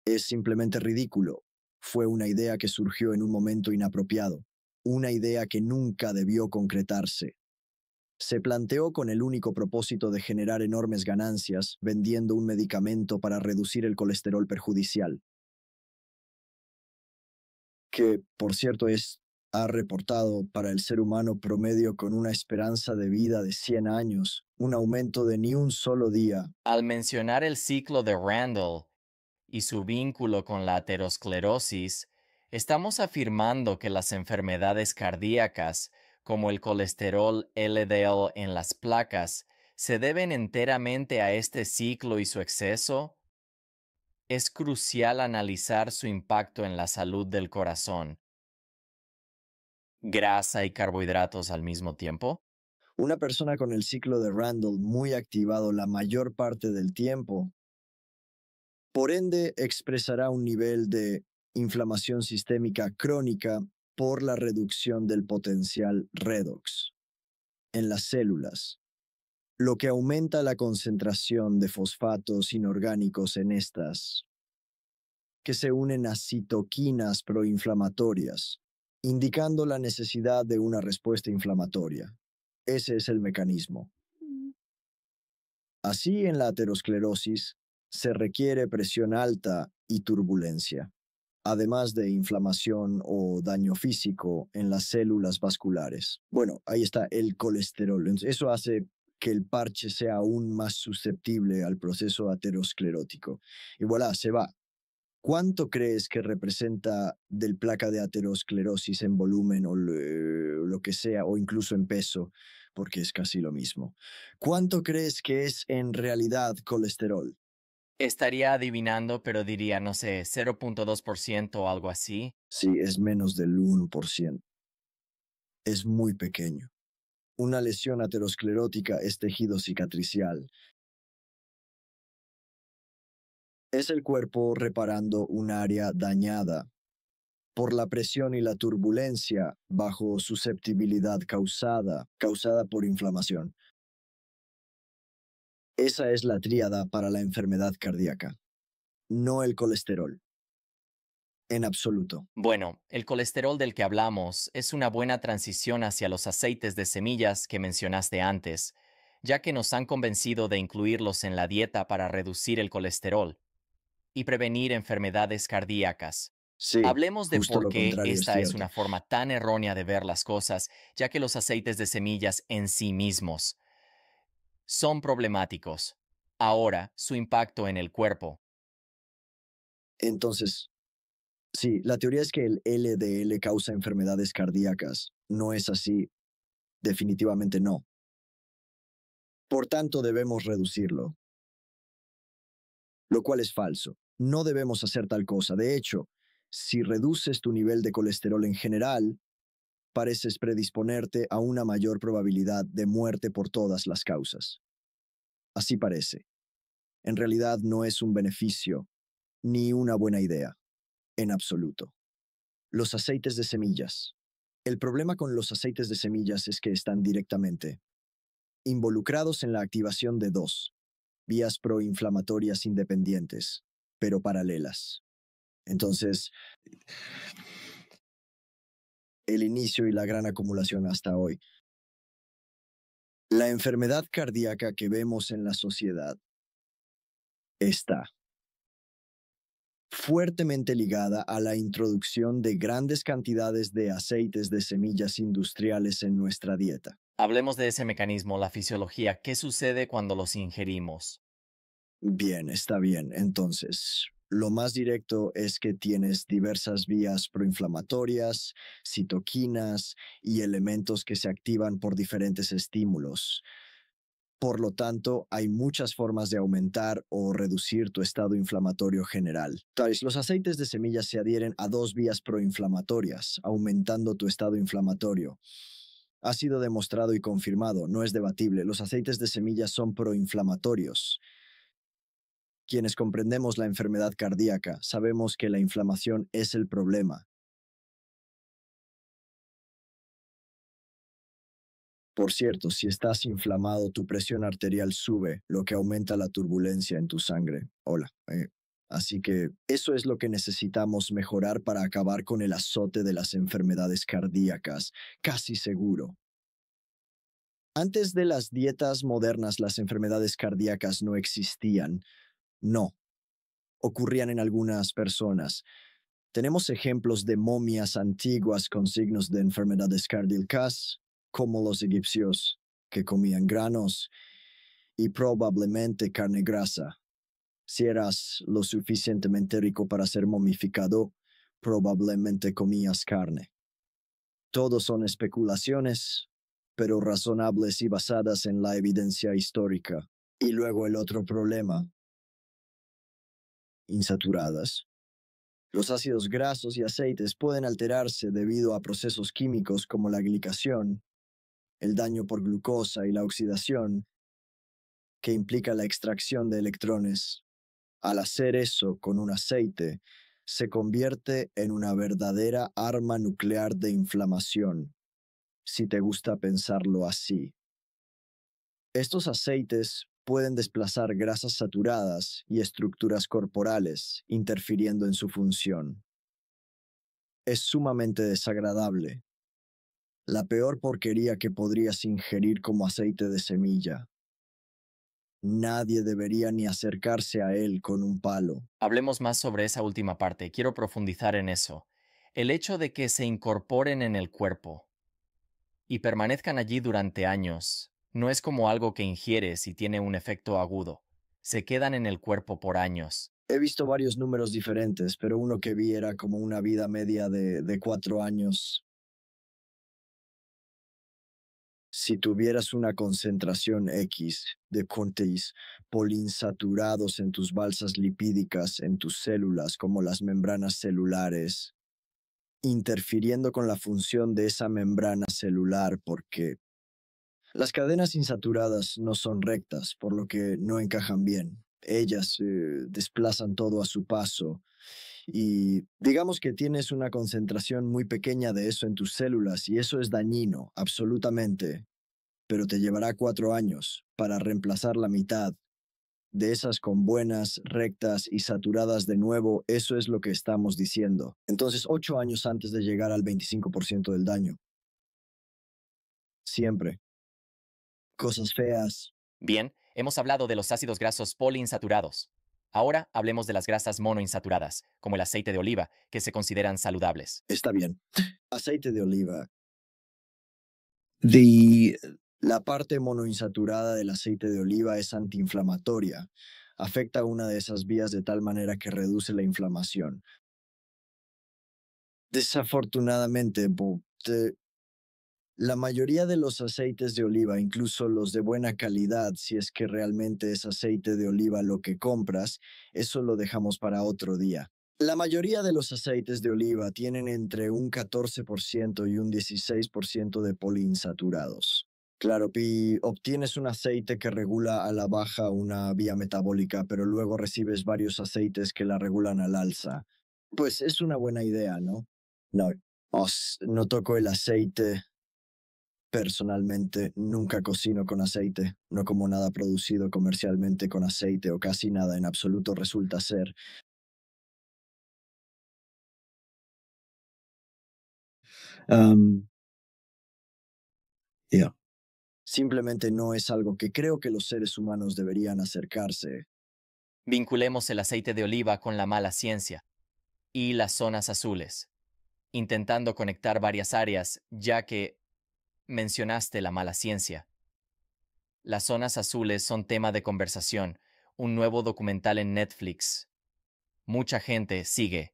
Es simplemente ridículo. Fue una idea que surgió en un momento inapropiado, una idea que nunca debió concretarse, se planteó con el único propósito de generar enormes ganancias vendiendo un medicamento para reducir el colesterol perjudicial, que, por cierto, es ha reportado para el ser humano promedio con una esperanza de vida de 100 años, un aumento de ni un solo día. Al mencionar el ciclo de Randall y su vínculo con la aterosclerosis, estamos afirmando que las enfermedades cardíacas como el colesterol LDL en las placas, se deben enteramente a este ciclo y su exceso? Es crucial analizar su impacto en la salud del corazón. ¿Grasa y carbohidratos al mismo tiempo? Una persona con el ciclo de Randall muy activado la mayor parte del tiempo, por ende expresará un nivel de inflamación sistémica crónica por la reducción del potencial redox en las células, lo que aumenta la concentración de fosfatos inorgánicos en estas, que se unen a citoquinas proinflamatorias, indicando la necesidad de una respuesta inflamatoria. Ese es el mecanismo. Mm. Así en la aterosclerosis se requiere presión alta y turbulencia además de inflamación o daño físico en las células vasculares. Bueno, ahí está el colesterol. eso hace que el parche sea aún más susceptible al proceso aterosclerótico. Y voilà, se va. ¿Cuánto crees que representa del placa de aterosclerosis en volumen o lo que sea, o incluso en peso, porque es casi lo mismo? ¿Cuánto crees que es en realidad colesterol? estaría adivinando, pero diría, no sé, 0.2% o algo así. Sí, es menos del 1%. Es muy pequeño. Una lesión aterosclerótica es tejido cicatricial. Es el cuerpo reparando un área dañada por la presión y la turbulencia bajo susceptibilidad causada, causada por inflamación. Esa es la tríada para la enfermedad cardíaca, no el colesterol. En absoluto. Bueno, el colesterol del que hablamos es una buena transición hacia los aceites de semillas que mencionaste antes, ya que nos han convencido de incluirlos en la dieta para reducir el colesterol y prevenir enfermedades cardíacas. Sí, Hablemos de por qué esta es una forma tan errónea de ver las cosas, ya que los aceites de semillas en sí mismos son problemáticos. Ahora, su impacto en el cuerpo. Entonces, sí, la teoría es que el LDL causa enfermedades cardíacas. No es así. Definitivamente no. Por tanto, debemos reducirlo. Lo cual es falso. No debemos hacer tal cosa. De hecho, si reduces tu nivel de colesterol en general, pareces predisponerte a una mayor probabilidad de muerte por todas las causas. Así parece. En realidad no es un beneficio ni una buena idea, en absoluto. Los aceites de semillas. El problema con los aceites de semillas es que están directamente involucrados en la activación de dos vías proinflamatorias independientes, pero paralelas. Entonces, el inicio y la gran acumulación hasta hoy. La enfermedad cardíaca que vemos en la sociedad está fuertemente ligada a la introducción de grandes cantidades de aceites de semillas industriales en nuestra dieta. Hablemos de ese mecanismo, la fisiología. ¿Qué sucede cuando los ingerimos? Bien, está bien. Entonces, lo más directo es que tienes diversas vías proinflamatorias, citoquinas y elementos que se activan por diferentes estímulos. Por lo tanto, hay muchas formas de aumentar o reducir tu estado inflamatorio general. Los aceites de semillas se adhieren a dos vías proinflamatorias, aumentando tu estado inflamatorio. Ha sido demostrado y confirmado, no es debatible, los aceites de semillas son proinflamatorios. Quienes comprendemos la enfermedad cardíaca sabemos que la inflamación es el problema. Por cierto, si estás inflamado, tu presión arterial sube, lo que aumenta la turbulencia en tu sangre. Hola. Eh, así que eso es lo que necesitamos mejorar para acabar con el azote de las enfermedades cardíacas, casi seguro. Antes de las dietas modernas las enfermedades cardíacas no existían, no ocurrían en algunas personas. Tenemos ejemplos de momias antiguas con signos de enfermedades cardíacas, como los egipcios, que comían granos y probablemente carne grasa. Si eras lo suficientemente rico para ser momificado, probablemente comías carne. Todos son especulaciones, pero razonables y basadas en la evidencia histórica. Y luego el otro problema, insaturadas. Los ácidos grasos y aceites pueden alterarse debido a procesos químicos como la glicación, el daño por glucosa y la oxidación, que implica la extracción de electrones. Al hacer eso con un aceite, se convierte en una verdadera arma nuclear de inflamación, si te gusta pensarlo así. Estos aceites pueden desplazar grasas saturadas y estructuras corporales, interfiriendo en su función. Es sumamente desagradable. La peor porquería que podrías ingerir como aceite de semilla. Nadie debería ni acercarse a él con un palo. Hablemos más sobre esa última parte. Quiero profundizar en eso. El hecho de que se incorporen en el cuerpo y permanezcan allí durante años no es como algo que ingieres y tiene un efecto agudo. Se quedan en el cuerpo por años. He visto varios números diferentes, pero uno que vi era como una vida media de, cuatro años. Si tuvieras una concentración X de cortes polinsaturados en tus balsas lipídicas, en tus células, como las membranas celulares, interfiriendo con la función de esa membrana celular porque las cadenas insaturadas no son rectas, por lo que no encajan bien. Ellas eh, desplazan todo a su paso y digamos que tienes una concentración muy pequeña de eso en tus células y eso es dañino, absolutamente, pero te llevará cuatro años para reemplazar la mitad de esas con buenas, rectas y saturadas de nuevo, eso es lo que estamos diciendo. Entonces, ocho años antes de llegar al 25% del daño. Siempre. Cosas feas. Bien, hemos hablado de los ácidos grasos poliinsaturados. Ahora hablemos de las grasas monoinsaturadas, como el aceite de oliva, que se consideran saludables. Está bien. Aceite de oliva. la parte monoinsaturada del aceite de oliva es antiinflamatoria. Afecta una de esas vías de tal manera que reduce la inflamación. Desafortunadamente, la mayoría de los aceites de oliva, incluso los de buena calidad, si es que realmente es aceite de oliva lo que compras, eso lo dejamos para otro día. La mayoría de los aceites de oliva tienen entre un 14% y un 16% de poliinsaturados. Claro, y obtienes un aceite que regula a la baja una vía metabólica, pero luego recibes varios aceites que la regulan al alza. Pues es una buena idea, ¿no? No, os, no toco el aceite, Personalmente, nunca cocino con aceite. No como nada producido comercialmente con aceite o casi nada en absoluto resulta ser. Simplemente no es algo que creo que los seres humanos deberían acercarse. Vinculemos el aceite de oliva con la mala ciencia y las zonas azules, intentando conectar varias áreas, ya que mencionaste la mala ciencia. Las zonas azules son tema de conversación, un nuevo documental en Netflix. Mucha gente sigue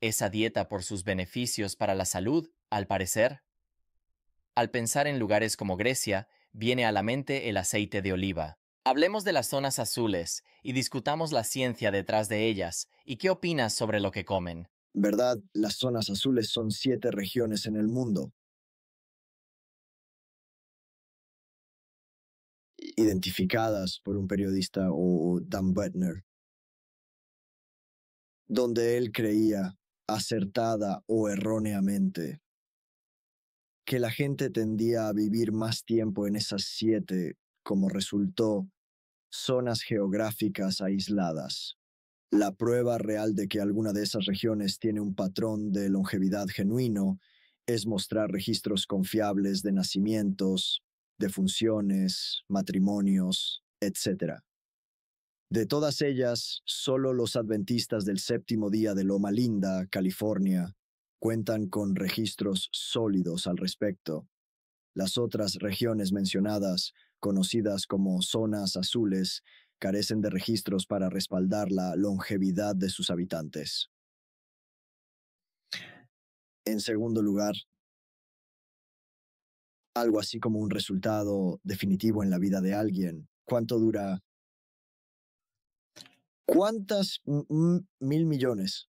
esa dieta por sus beneficios para la salud, al parecer. Al pensar en lugares como Grecia, viene a la mente el aceite de oliva. Hablemos de las zonas azules y discutamos la ciencia detrás de ellas y qué opinas sobre lo que comen. ¿Verdad? Las zonas azules son siete regiones en el mundo, identificadas por un periodista o Dan Butner, donde él creía, acertada o erróneamente, que la gente tendía a vivir más tiempo en esas siete, como resultó, zonas geográficas aisladas. La prueba real de que alguna de esas regiones tiene un patrón de longevidad genuino es mostrar registros confiables de nacimientos, funciones, matrimonios, etc. De todas ellas, solo los adventistas del séptimo día de Loma Linda, California, cuentan con registros sólidos al respecto. Las otras regiones mencionadas, conocidas como zonas azules, carecen de registros para respaldar la longevidad de sus habitantes. En segundo lugar, algo así como un resultado definitivo en la vida de alguien? ¿Cuánto dura? ¿Cuántas mil millones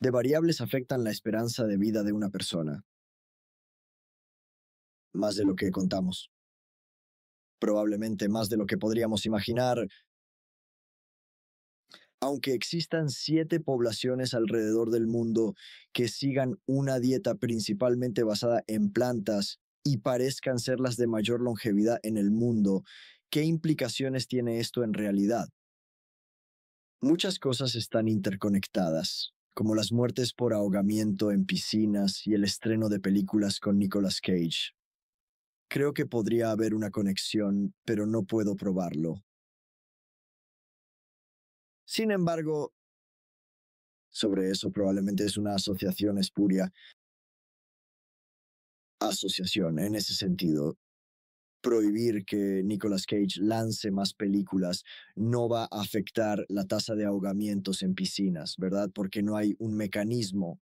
de variables afectan la esperanza de vida de una persona? Más de lo que contamos. Probablemente más de lo que podríamos imaginar aunque existan siete poblaciones alrededor del mundo que sigan una dieta principalmente basada en plantas y parezcan ser las de mayor longevidad en el mundo, ¿qué implicaciones tiene esto en realidad? Muchas cosas están interconectadas, como las muertes por ahogamiento en piscinas y el estreno de películas con Nicolas Cage. Creo que podría haber una conexión, pero no puedo probarlo. Sin embargo, sobre eso probablemente es una asociación espuria. Asociación, en ese sentido. Prohibir que Nicolas Cage lance más películas no va a afectar la tasa de ahogamientos en piscinas, ¿verdad? Porque no hay un mecanismo.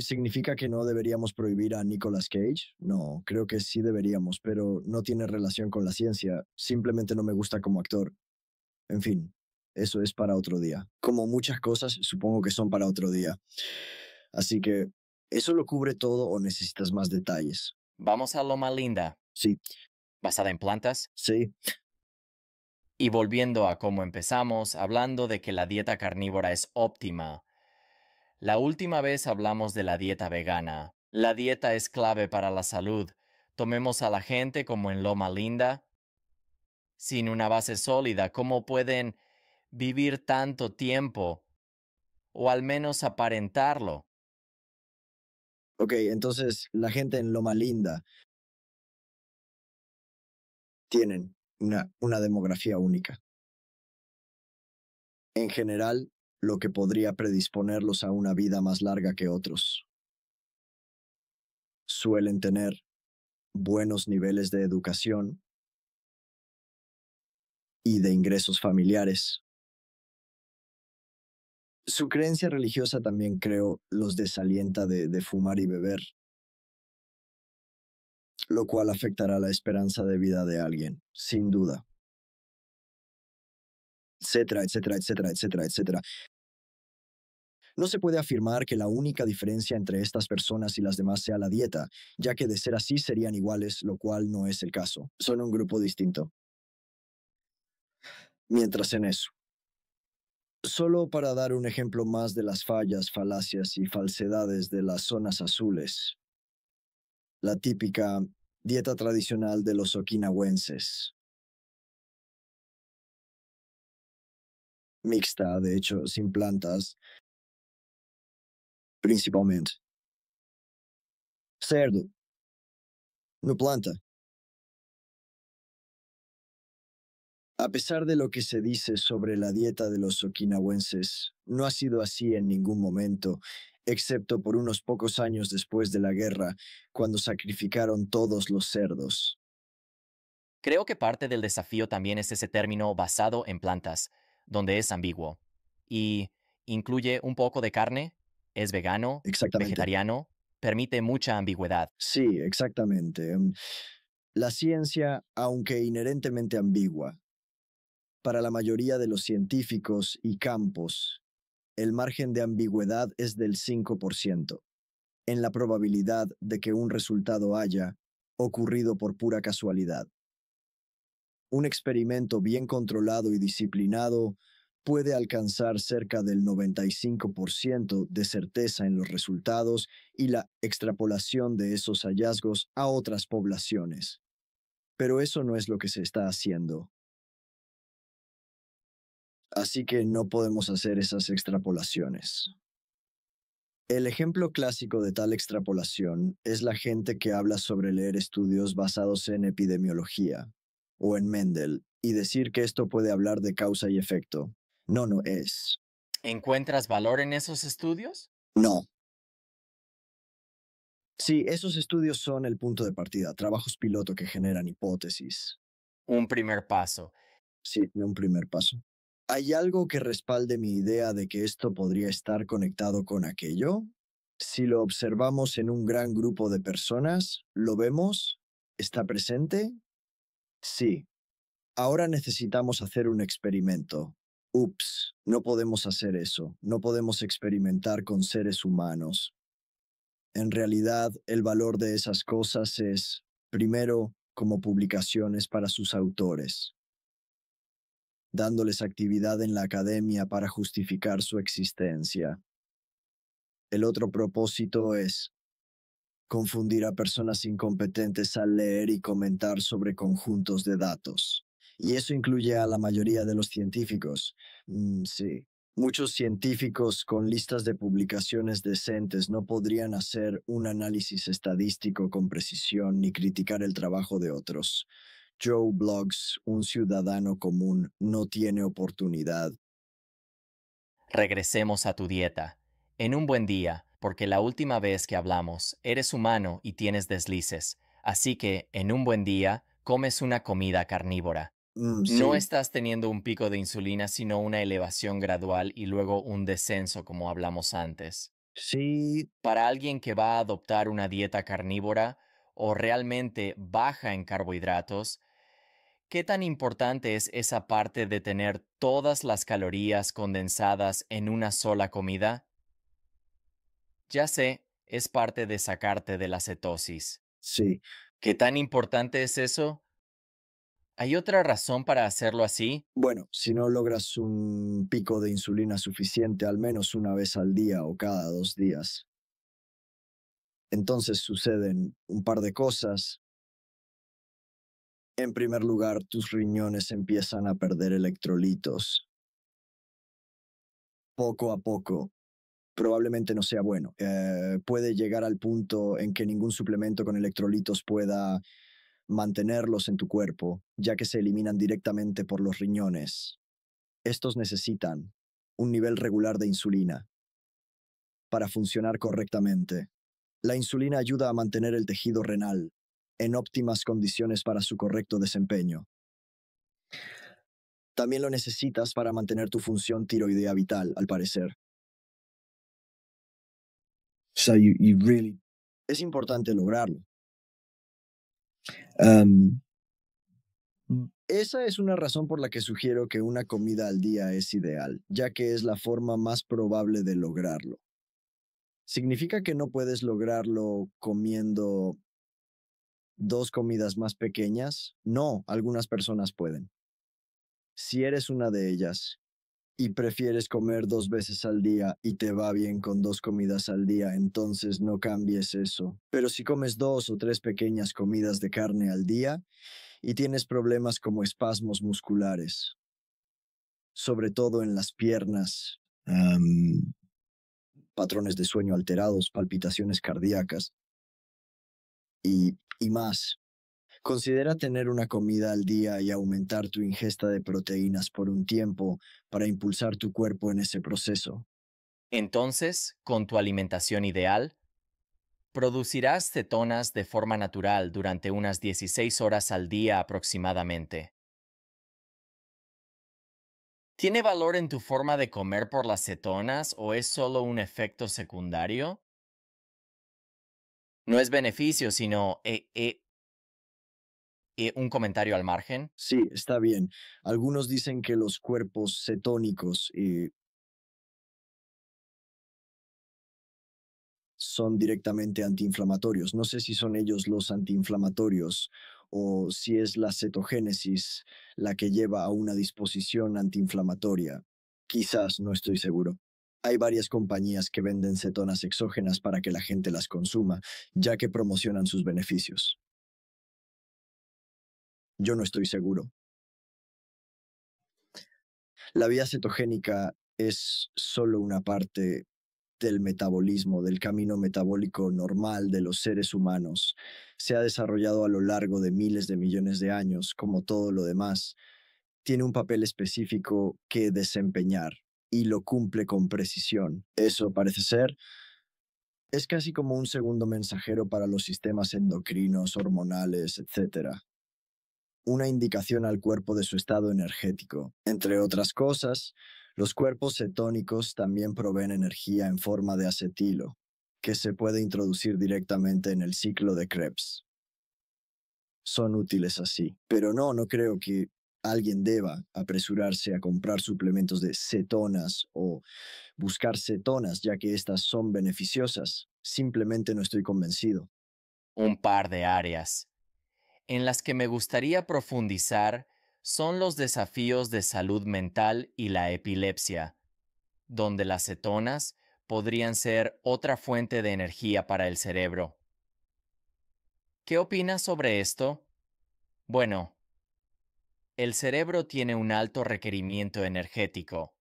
¿Significa que no deberíamos prohibir a Nicolas Cage? No, creo que sí deberíamos, pero no tiene relación con la ciencia. Simplemente no me gusta como actor. En fin, eso es para otro día. Como muchas cosas, supongo que son para otro día. Así que, ¿eso lo cubre todo o necesitas más detalles? Vamos a Loma Linda. Sí. ¿Basada en plantas? Sí. Y volviendo a cómo empezamos, hablando de que la dieta carnívora es óptima. La última vez hablamos de la dieta vegana. La dieta es clave para la salud. Tomemos a la gente como en Loma Linda. Sin una base sólida, ¿cómo pueden vivir tanto tiempo, o al menos aparentarlo. Ok, entonces la gente en Loma Linda tienen una, una demografía única. En general, lo que podría predisponerlos a una vida más larga que otros. Suelen tener buenos niveles de educación y de ingresos familiares su creencia religiosa también creo los desalienta de, fumar y beber, lo cual afectará la esperanza de vida de alguien, sin duda. Etcétera, etcétera, etcétera, etcétera, etcétera. No se puede afirmar que la única diferencia entre estas personas y las demás sea la dieta, ya que de ser así serían iguales, lo cual no es el caso. Son un grupo distinto. Mientras en eso. Solo para dar un ejemplo más de las fallas, falacias y falsedades de las zonas azules. La típica dieta tradicional de los okinawenses. Mixta, de hecho, sin plantas, principalmente. Cerdo. No planta. A pesar de lo que se dice sobre la dieta de los okinawenses, no ha sido así en ningún momento, excepto por unos pocos años después de la guerra, cuando sacrificaron todos los cerdos. Creo que parte del desafío también es ese término basado en plantas, donde es ambiguo, y incluye un poco de carne, es vegano, vegetariano, permite mucha ambigüedad. Sí, exactamente. Em, la ciencia, aunque inherentemente ambigua, para la mayoría de los científicos y campos, el margen de ambigüedad es del 5%, en la probabilidad de que un resultado haya ocurrido por pura casualidad. Un experimento bien controlado y disciplinado puede alcanzar cerca del 95% de certeza en los resultados y la extrapolación de esos hallazgos a otras poblaciones. Pero eso no es lo que se está haciendo. Así que no podemos hacer esas extrapolaciones. El ejemplo clásico de tal extrapolación es la gente que habla sobre leer estudios basados en epidemiología o en Mendel y decir que esto puede hablar de causa y efecto. No, no es. ¿Encuentras valor en esos estudios? No. Sí, esos estudios son el punto de partida, trabajos piloto que generan hipótesis. Un primer paso. Sí, un primer paso. ¿Hay algo que respalde mi idea de que esto podría estar conectado con aquello? Si lo observamos en un gran grupo de personas, ¿lo vemos? ¿Está presente? Sí. Ahora necesitamos hacer un experimento. Ups, no podemos hacer eso, no podemos experimentar con seres humanos. En realidad, el valor de esas cosas es, primero, como publicaciones para sus autores, dándoles actividad en la academia para justificar su existencia. El otro propósito es confundir a personas incompetentes al leer y comentar sobre conjuntos de datos. Y eso incluye a la mayoría de los científicos. Mm, sí. Muchos científicos con listas de publicaciones decentes no podrían hacer un análisis estadístico con precisión ni criticar el trabajo de otros. Joe Blogs, un ciudadano común, no tiene oportunidad. Regresemos a tu dieta. En un buen día, porque la última vez que hablamos, eres humano y tienes deslices, así que, en un buen día, comes una comida carnívora. Mm, no estás teniendo un pico de insulina, sino una elevación gradual y luego un descenso, como hablamos antes. Sí. Para alguien que va a adoptar una dieta carnívora o realmente baja en carbohidratos, ¿Qué tan importante es esa parte de tener todas las calorías condensadas en una sola comida? Ya sé, es parte de sacarte de la cetosis. Sí. ¿Qué tan importante es eso? ¿Hay otra razón para hacerlo así? Bueno, si no logras un pico de insulina suficiente al menos una vez al día o cada dos días, entonces suceden un par de cosas en primer lugar, tus riñones empiezan a perder electrolitos. Poco a poco, probablemente no sea bueno. Eh, puede llegar al punto en que ningún suplemento con electrolitos pueda mantenerlos en tu cuerpo, ya que se eliminan directamente por los riñones. Estos necesitan un nivel regular de insulina para funcionar correctamente. La insulina ayuda a mantener el tejido renal en óptimas condiciones para su correcto desempeño. También lo necesitas para mantener tu función tiroidea vital, al parecer. Es importante lograrlo. Esa es una razón por la que sugiero que una comida al día es ideal, ya que es la forma más probable de lograrlo. Significa que no puedes lograrlo comiendo dos comidas más pequeñas? No, algunas personas pueden. Si eres una de ellas y prefieres comer dos veces al día y te va bien con dos comidas al día, entonces no cambies eso. Pero si comes dos o tres pequeñas comidas de carne al día y tienes problemas como espasmos musculares, sobre todo en las piernas, em, patrones de sueño alterados, palpitaciones cardíacas, y y más. Considera tener una comida al día y aumentar tu ingesta de proteínas por un tiempo para impulsar tu cuerpo en ese proceso. Entonces, con tu alimentación ideal, producirás cetonas de forma natural durante unas 16 horas al día aproximadamente. ¿Tiene valor en tu forma de comer por las cetonas o es solo un efecto secundario? No es beneficio, sino eh, eh, eh, un comentario al margen. Sí, está bien. Algunos dicen que los cuerpos cetónicos son directamente antiinflamatorios. No sé si son ellos los antiinflamatorios o si es la cetogénesis la que lleva a una disposición antiinflamatoria. Quizás, no estoy seguro. Hay varias compañías que venden cetonas exógenas para que la gente las consuma, ya que promocionan sus beneficios. Yo no estoy seguro. La vía cetogénica es solo una parte del metabolismo, del camino metabólico normal de los seres humanos. Se ha desarrollado a lo largo de miles de millones de años, como todo lo demás. Tiene un papel específico que desempeñar y lo cumple con precisión. Eso parece ser es casi como un segundo mensajero para los sistemas endocrinos, hormonales, etc. Una indicación al cuerpo de su estado energético. Entre otras cosas, los cuerpos cetónicos también proveen energía en forma de acetilo, que se puede introducir directamente en el ciclo de Krebs. Son útiles así. Pero no, no creo que alguien deba apresurarse a comprar suplementos de cetonas o buscar cetonas, ya que estas son beneficiosas. Simplemente no estoy convencido. Un par de áreas en las que me gustaría profundizar son los desafíos de salud mental y la epilepsia, donde las cetonas podrían ser otra fuente de energía para el cerebro. ¿Qué opinas sobre esto? Bueno, el cerebro tiene un alto requerimiento energético.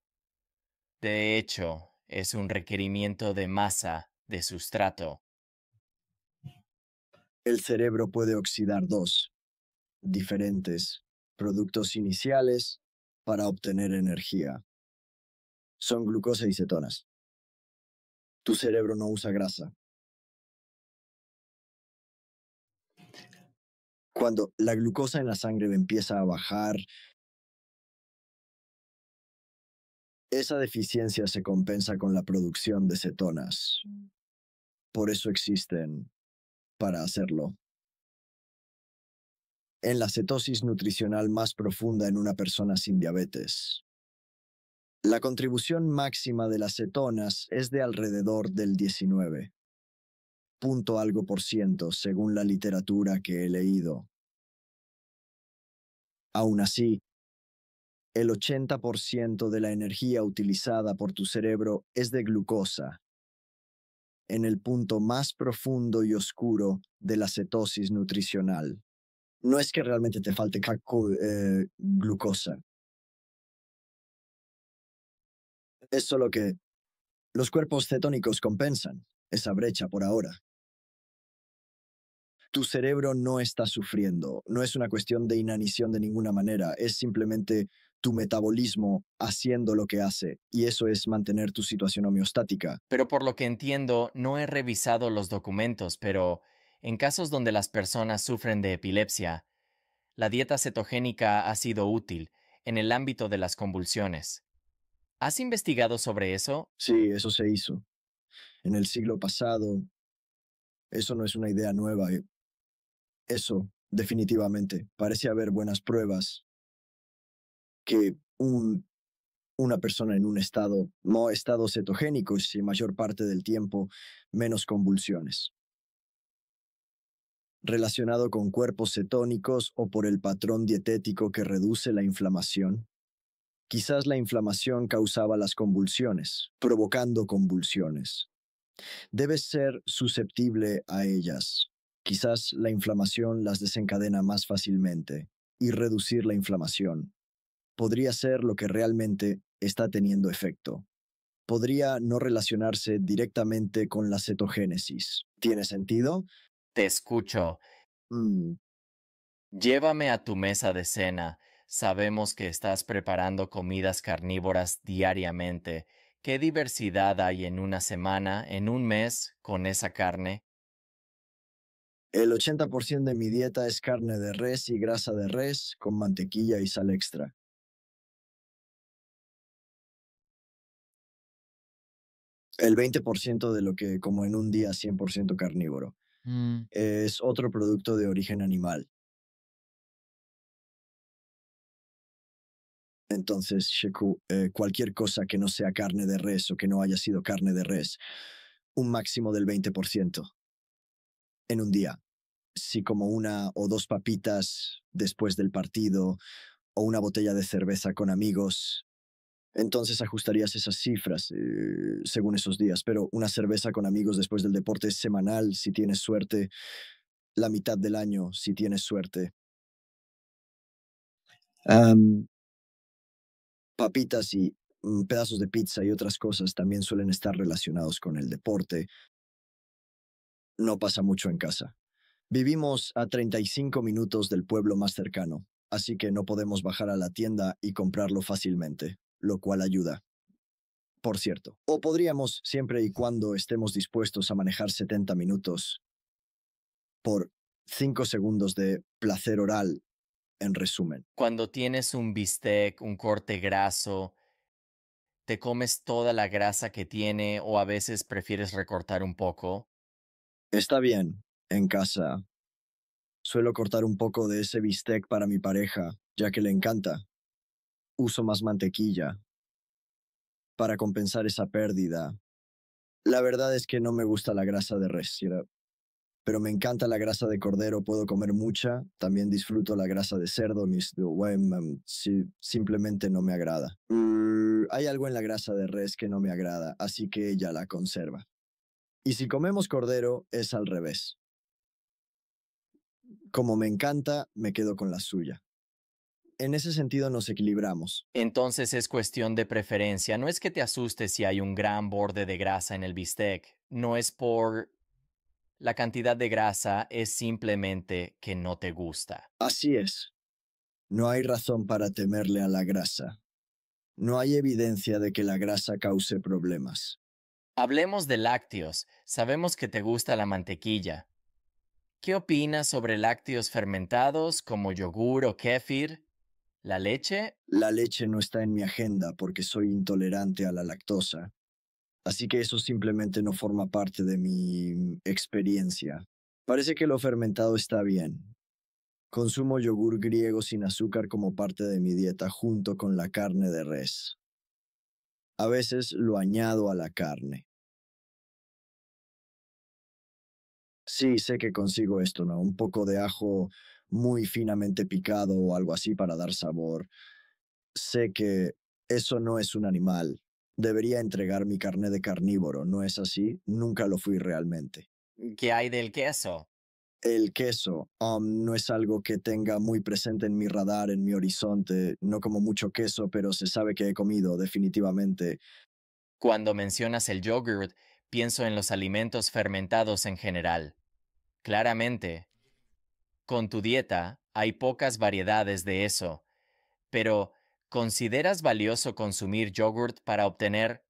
De hecho, es un requerimiento de masa, de sustrato. El cerebro puede oxidar dos diferentes productos iniciales para obtener energía. Son glucosa y cetonas. Tu cerebro no usa grasa, cuando la glucosa en la sangre empieza a bajar, esa deficiencia se compensa con la producción de cetonas. Mm. Por eso existen para hacerlo. En la cetosis nutricional más profunda en una persona sin diabetes, la contribución máxima de las cetonas es de alrededor del 19 punto algo por ciento según la literatura que he leído. Aún así, el 80% de la energía utilizada por tu cerebro es de glucosa, en el punto más profundo y oscuro de la cetosis nutricional. No es que realmente te falte eh, glucosa. Es solo que los cuerpos cetónicos compensan esa brecha por ahora tu cerebro no está sufriendo. No es una cuestión de inanición de ninguna manera, es simplemente tu metabolismo haciendo lo que hace y eso es mantener tu situación homeostática. Pero por lo que entiendo, no he revisado los documentos, pero en casos donde las personas sufren de epilepsia, la dieta cetogénica ha sido útil en el ámbito de las convulsiones. ¿Has investigado sobre eso? Sí, eso se hizo. En el siglo pasado, eso no es una idea nueva. Eh. Eso, definitivamente. Parece haber buenas pruebas que un, una persona en un estado, no estado cetogénico, si mayor parte del tiempo, menos convulsiones. Relacionado con cuerpos cetónicos o por el patrón dietético que reduce la inflamación, quizás la inflamación causaba las convulsiones, provocando convulsiones. Debes ser susceptible a ellas, Quizás la inflamación las desencadena más fácilmente y reducir la inflamación podría ser lo que realmente está teniendo efecto. Podría no relacionarse directamente con la cetogénesis. ¿Tiene sentido? Te escucho. Mm. Llévame a tu mesa de cena. Sabemos que estás preparando comidas carnívoras diariamente. ¿Qué diversidad hay en una semana, en un mes, con esa carne? El 80% de mi dieta es carne de res y grasa de res con mantequilla y sal extra. El 20% de lo que como en un día 100% carnívoro. Mm. Es otro producto de origen animal. Entonces, Sheku, eh, cualquier cosa que no sea carne de res o que no haya sido carne de res, un máximo del 20% en un día si como una o dos papitas después del partido o una botella de cerveza con amigos, entonces ajustarías esas cifras eh, según esos días. Pero una cerveza con amigos después del deporte es semanal, si tienes suerte, la mitad del año, si tienes suerte. papitas y mm, pedazos de pizza y otras cosas también suelen estar relacionados con el deporte. No pasa mucho en casa. Vivimos a 35 minutos del pueblo más cercano, así que no podemos bajar a la tienda y comprarlo fácilmente, lo cual ayuda. Por cierto, o podríamos siempre y cuando estemos dispuestos a manejar 70 minutos por 5 segundos de placer oral, en resumen. Cuando tienes un bistec, un corte graso, te comes toda la grasa que tiene o a veces prefieres recortar un poco. Está bien, en casa. Suelo cortar un poco de ese bistec para mi pareja, ya que le encanta. Uso más mantequilla. Para compensar esa pérdida. La verdad es que no me gusta la grasa de res, pero me encanta la grasa de cordero, puedo comer mucha. También disfruto la grasa de cerdo, mis simplemente no me agrada. Mm, hay algo en la grasa de res que no me agrada, así que ella la conserva. Y si comemos cordero, es al revés. Como me encanta, me quedo con la suya. En ese sentido nos equilibramos. Entonces es cuestión de preferencia. No es que te asustes si hay un gran borde de grasa en el bistec. No es por la cantidad de grasa, es simplemente que no te gusta. Así es. No hay razón para temerle a la grasa. No hay evidencia de que la grasa cause problemas. Hablemos de lácteos. Sabemos que te gusta la mantequilla. ¿Qué opinas sobre lácteos fermentados como yogur o kéfir? ¿La leche? La leche no está en mi agenda porque soy intolerante a la lactosa. Así que eso simplemente no forma parte de mi experiencia. Parece que lo fermentado está bien. Consumo yogur griego sin azúcar como parte de mi dieta junto con la carne de res. A veces lo añado a la carne. sí, sé que consigo esto, ¿no? Un poco de ajo muy finamente picado o algo así para dar sabor. Sé que eso no es un animal. Debería entregar mi carné de carnívoro, ¿no es así? Nunca lo fui realmente. ¿Qué hay del queso? El queso um, no es algo que tenga muy presente en mi radar, en mi horizonte. No como mucho queso, pero se sabe que he comido, definitivamente. Cuando mencionas el yogurt, pienso en los alimentos fermentados en general. Claramente, con tu dieta hay pocas variedades de eso, pero ¿consideras valioso consumir yogurt para obtener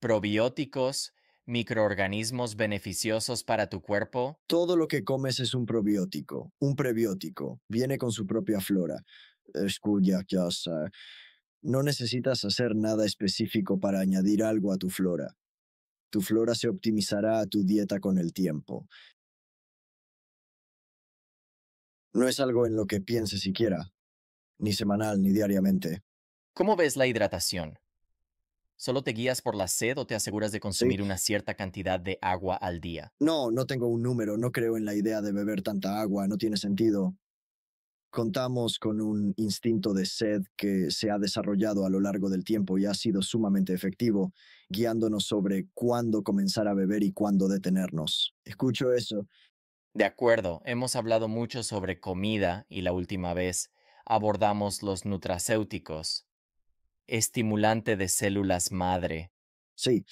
probióticos, microorganismos beneficiosos para tu cuerpo? Todo lo que comes es un probiótico, un prebiótico, viene con su propia flora. Escucha, no necesitas hacer nada específico para añadir algo a tu flora. Tu flora se optimizará a tu dieta con el tiempo. No es algo en lo que piense siquiera, ni semanal ni diariamente. ¿Cómo ves la hidratación? ¿Solo te guías por la sed o te aseguras de consumir una cierta cantidad de agua al día? No, no tengo un número, no creo en la idea de beber tanta agua, no tiene sentido. Contamos con un instinto de sed que se ha desarrollado a lo largo del tiempo y ha sido sumamente efectivo, guiándonos sobre cuándo comenzar a beber y cuándo detenernos. Escucho eso de acuerdo, hemos hablado mucho sobre comida y la última vez abordamos los nutracéuticos, estimulante de células madre. Sí.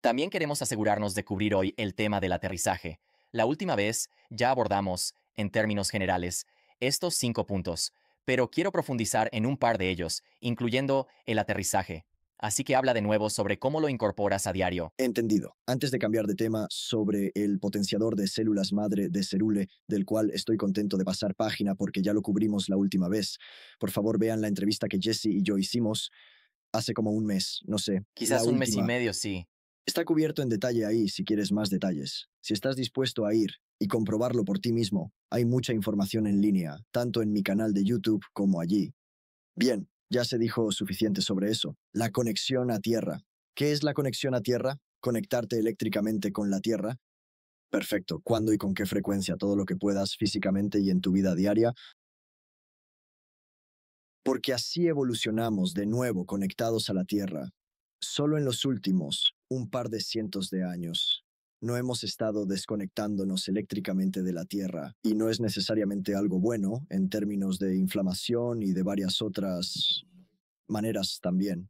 También queremos asegurarnos de cubrir hoy el tema del aterrizaje. La última vez ya abordamos, en términos generales, estos cinco puntos, pero quiero profundizar en un par de ellos, incluyendo el aterrizaje. Así que habla de nuevo sobre cómo lo incorporas a diario. Entendido. Antes de cambiar de tema sobre el potenciador de células madre de Cerule, del cual estoy contento de pasar página porque ya lo cubrimos la última vez, por favor vean la entrevista que Jesse y yo hicimos hace como un mes, no sé. Quizás un mes y medio, sí. Está cubierto en detalle ahí si quieres más detalles. Si estás dispuesto a ir y comprobarlo por ti mismo, hay mucha información en línea, tanto en mi canal de YouTube como allí. Bien, ya se dijo suficiente sobre eso. La conexión a Tierra. ¿Qué es la conexión a Tierra? Conectarte eléctricamente con la Tierra. Perfecto. ¿Cuándo y con qué frecuencia? Todo lo que puedas físicamente y en tu vida diaria. Porque así evolucionamos de nuevo conectados a la Tierra. Solo en los últimos un par de cientos de años no hemos estado desconectándonos eléctricamente de la Tierra y no es necesariamente algo bueno en términos de inflamación y de varias otras maneras también.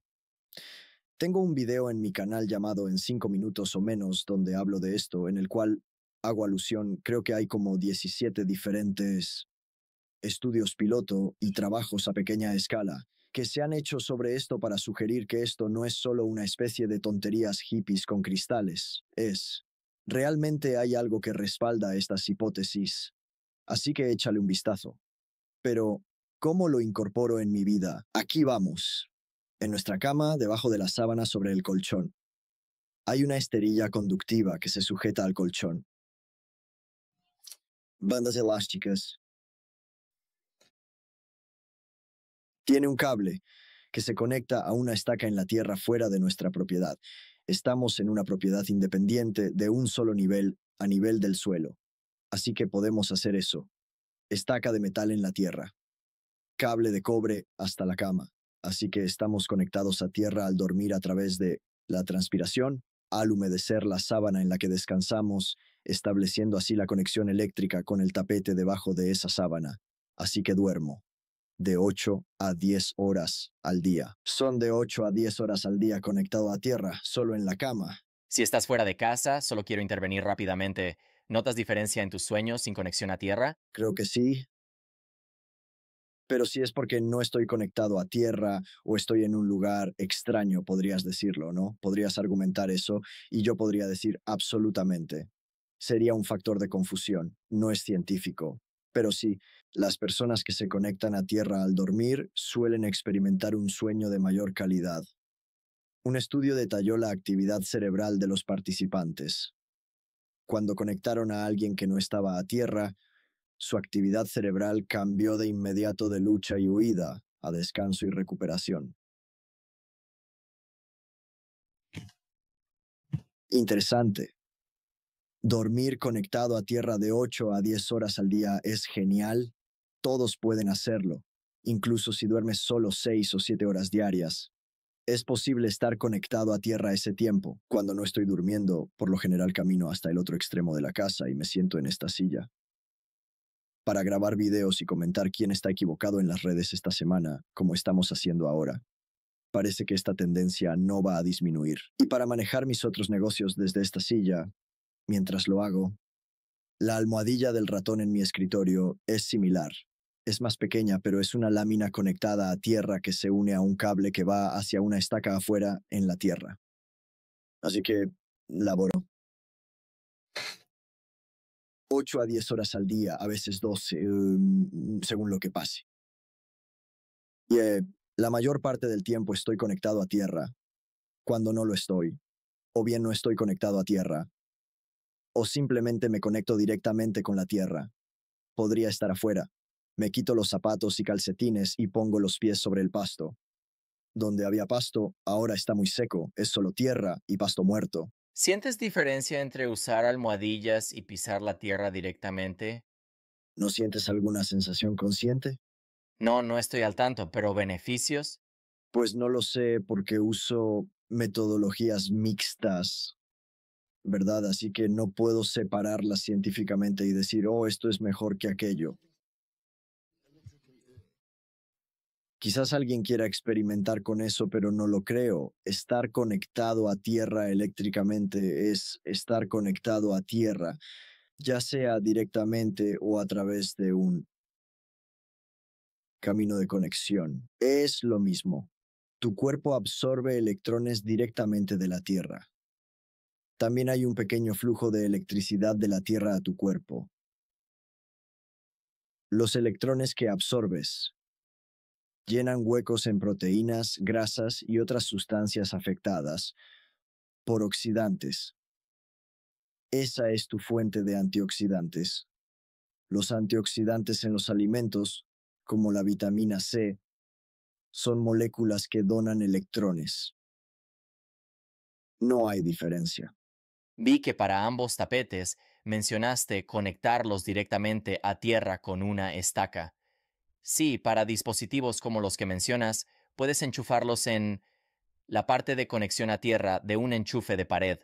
Tengo un video en mi canal llamado En 5 minutos o menos donde hablo de esto, en el cual hago alusión, creo que hay como 17 diferentes estudios piloto y trabajos a pequeña escala que se han hecho sobre esto para sugerir que esto no es solo una especie de tonterías hippies con cristales, es Realmente hay algo que respalda estas hipótesis, así que échale un vistazo. Pero, ¿cómo lo incorporo en mi vida? Aquí vamos. En nuestra cama, debajo de la sábana sobre el colchón. Hay una esterilla conductiva que se sujeta al colchón. Bandas elásticas. Tiene un cable que se conecta a una estaca en la tierra fuera de nuestra propiedad Estamos en una propiedad independiente de un solo nivel a nivel del suelo, así que podemos hacer eso. Estaca de metal en la tierra. Cable de cobre hasta la cama, así que estamos conectados a tierra al dormir a través de la transpiración, al humedecer la sábana en la que descansamos, estableciendo así la conexión eléctrica con el tapete debajo de esa sábana. Así que duermo de 8 a 10 horas al día. Son de 8 a 10 horas al día conectado a tierra, solo en la cama. Si estás fuera de casa, solo quiero intervenir rápidamente. ¿Notas diferencia en tus sueños sin conexión a tierra? Creo que sí. Pero si es porque no estoy conectado a tierra o estoy en un lugar extraño, podrías decirlo, ¿no? Podrías argumentar eso y yo podría decir absolutamente. Sería un factor de confusión, no es científico. Pero sí, las personas que se conectan a Tierra al dormir suelen experimentar un sueño de mayor calidad. Un estudio detalló la actividad cerebral de los participantes. Cuando conectaron a alguien que no estaba a Tierra, su actividad cerebral cambió de inmediato de lucha y huida a descanso y recuperación. Interesante. Dormir conectado a Tierra de 8 a 10 horas al día es genial todos pueden hacerlo, incluso si duermes solo seis o siete horas diarias. Es posible estar conectado a tierra ese tiempo. Cuando no estoy durmiendo, por lo general camino hasta el otro extremo de la casa y me siento en esta silla. Para grabar videos y comentar quién está equivocado en las redes esta semana, como estamos haciendo ahora. Parece que esta tendencia no va a disminuir. Y para manejar mis otros negocios desde esta silla, mientras lo hago, la almohadilla del ratón en mi escritorio es similar, es más pequeña, pero es una lámina conectada a tierra que se une a un cable que va hacia una estaca afuera en la tierra. Así que laboro 8 a 10 horas al día, a veces 12, mm, según lo que pase. Y eh, la mayor parte del tiempo estoy conectado a tierra, cuando no lo estoy, o bien no estoy conectado a tierra, o simplemente me conecto directamente con la tierra. Podría estar afuera, me quito los zapatos y calcetines y pongo los pies sobre el pasto. Donde había pasto, ahora está muy seco, es solo tierra y pasto muerto. ¿Sientes diferencia entre usar almohadillas y pisar la tierra directamente? ¿No sientes alguna sensación consciente? No, no estoy al tanto, pero beneficios? Pues no lo sé porque uso metodologías mixtas, ¿verdad? Así que no puedo separarlas científicamente y decir, oh, esto es mejor que aquello. Quizás alguien quiera experimentar con eso, pero no lo creo. Estar conectado a tierra eléctricamente es estar conectado a tierra, ya sea directamente o a través de un camino de conexión. Es lo mismo. Tu cuerpo absorbe electrones directamente de la tierra. También hay un pequeño flujo de electricidad de la tierra a tu cuerpo. Los electrones que absorbes, llenan huecos en proteínas, grasas y otras sustancias afectadas por oxidantes. Esa es tu fuente de antioxidantes. Los antioxidantes en los alimentos, como la vitamina C, son moléculas que donan electrones. No hay diferencia. Vi que para ambos tapetes mencionaste conectarlos directamente a tierra con una estaca. Sí, para dispositivos como los que mencionas, puedes enchufarlos en la parte de conexión a tierra de un enchufe de pared.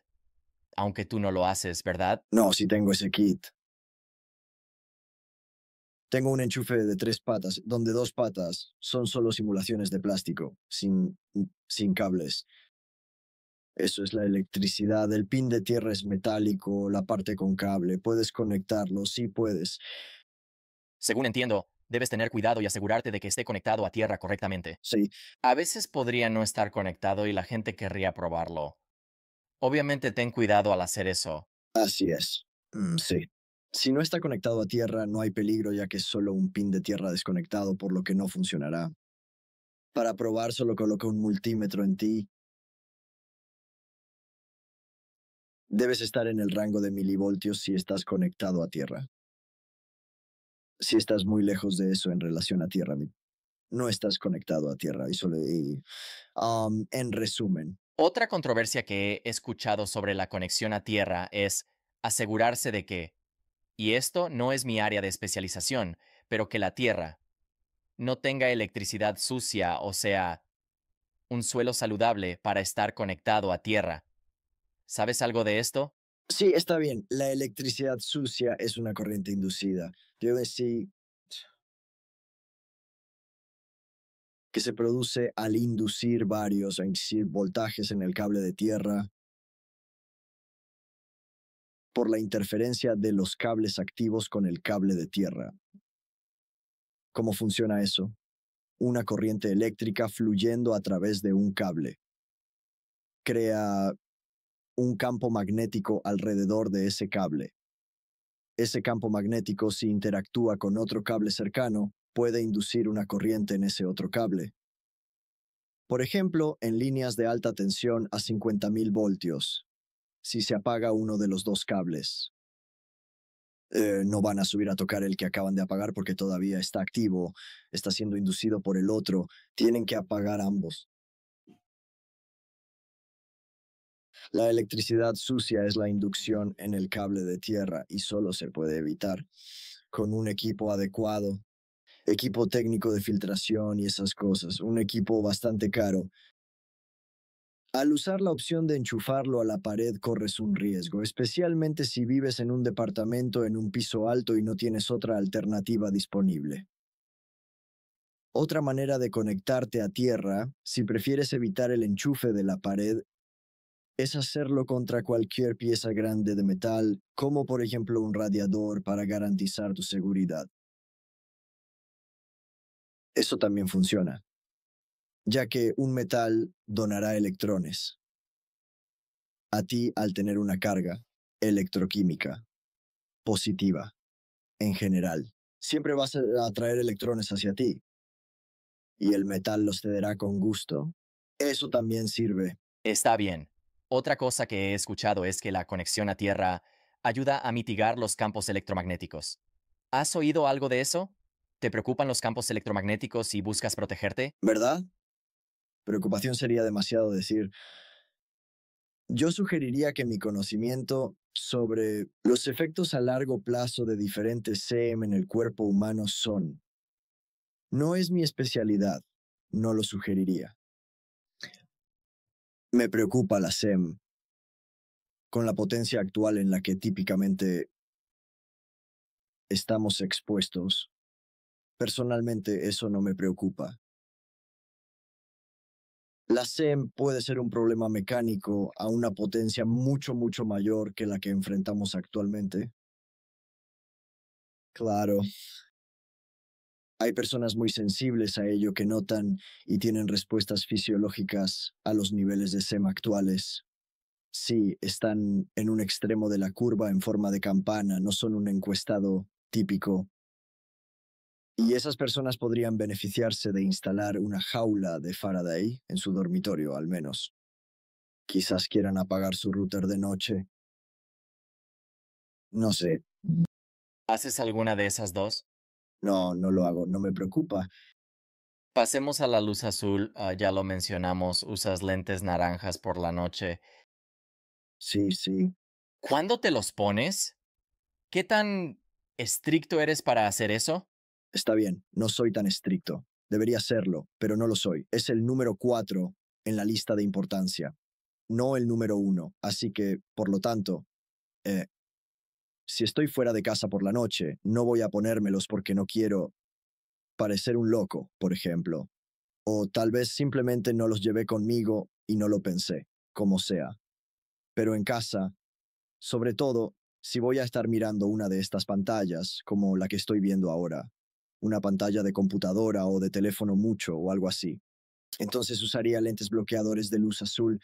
Aunque tú no lo haces, ¿verdad? No, sí tengo ese kit. Tengo un enchufe de tres patas, donde dos patas son solo simulaciones de plástico, sin, sin cables. Eso es la electricidad, el pin de tierra es metálico, la parte con cable, puedes conectarlo, sí puedes. Según entiendo, debes tener cuidado y asegurarte de que esté conectado a tierra correctamente. Sí. A veces podría no estar conectado y la gente querría probarlo. Obviamente ten cuidado al hacer eso. Así es. Mm, sí. Si no está conectado a tierra, no hay peligro ya que es solo un pin de tierra desconectado, por lo que no funcionará. Para probar solo coloca un multímetro en ti. Debes estar en el rango de milivoltios si estás conectado a tierra si estás muy lejos de eso en relación a Tierra. No estás conectado a Tierra. Y solo, um, en resumen. Otra controversia que he escuchado sobre la conexión a Tierra es asegurarse de que, y esto no es mi área de especialización, pero que la Tierra no tenga electricidad sucia, o sea, un suelo saludable para estar conectado a Tierra. ¿Sabes algo de esto? Sí, está bien. La electricidad sucia es una corriente inducida. Yo decir que se produce al inducir varios, a inducir voltajes en el cable de tierra por la interferencia de los cables activos con el cable de tierra. ¿Cómo funciona eso? Una corriente eléctrica fluyendo a través de un cable crea un campo magnético alrededor de ese cable. Ese campo magnético, si interactúa con otro cable cercano, puede inducir una corriente en ese otro cable. Por ejemplo, en líneas de alta tensión a 50.000 voltios, si se apaga uno de los dos cables. Eh, no van a subir a tocar el que acaban de apagar porque todavía está activo, está siendo inducido por el otro, tienen que apagar ambos. La electricidad sucia es la inducción en el cable de tierra y solo se puede evitar con un equipo adecuado, equipo técnico de filtración y esas cosas, un equipo bastante caro. Al usar la opción de enchufarlo a la pared corres un riesgo, especialmente si vives en un departamento en un piso alto y no tienes otra alternativa disponible. Otra manera de conectarte a tierra, si prefieres evitar el enchufe de la pared, es hacerlo contra cualquier pieza grande de metal, como por ejemplo un radiador para garantizar tu seguridad. Eso también funciona, ya que un metal donará electrones. A ti al tener una carga electroquímica positiva, en general, siempre vas a atraer electrones hacia ti, y el metal los cederá con gusto. Eso también sirve. Está bien. Otra cosa que he escuchado es que la conexión a Tierra ayuda a mitigar los campos electromagnéticos. ¿Has oído algo de eso? ¿Te preocupan los campos electromagnéticos y buscas protegerte? ¿Verdad? Preocupación sería demasiado decir. Yo sugeriría que mi conocimiento sobre los efectos a largo plazo de diferentes CEM en el cuerpo humano son. No es mi especialidad, no lo sugeriría. Me preocupa la SEM, con la potencia actual en la que típicamente estamos expuestos. Personalmente eso no me preocupa. La SEM puede ser un problema mecánico a una potencia mucho, mucho mayor que la que enfrentamos actualmente. Claro, hay personas muy sensibles a ello que notan y tienen respuestas fisiológicas a los niveles de SEM actuales. Sí, están en un extremo de la curva en forma de campana, no son un encuestado típico. Y ah. esas personas podrían beneficiarse de instalar una jaula de Faraday en su dormitorio, al menos. Quizás quieran apagar su router de noche. No sé. ¿Haces alguna de esas dos? no, no lo hago, no me preocupa. Pasemos a la luz azul, ah, ya lo mencionamos, usas lentes naranjas por la noche. Sí, sí. ¿Cuándo te los pones? ¿Qué tan estricto eres para hacer eso? Está bien, no soy tan estricto. Debería serlo, pero no lo soy. Es el número cuatro en la lista de importancia, no el número uno. Así que, por lo tanto, eh, si estoy fuera de casa por la noche, no voy a ponérmelos porque no quiero parecer un loco, por ejemplo. O tal vez simplemente no los llevé conmigo y no lo pensé, como sea. Pero en casa, sobre todo, si voy a estar mirando una de estas pantallas, como la que estoy viendo ahora, una pantalla de computadora o de teléfono mucho o algo así, entonces usaría lentes bloqueadores de luz azul.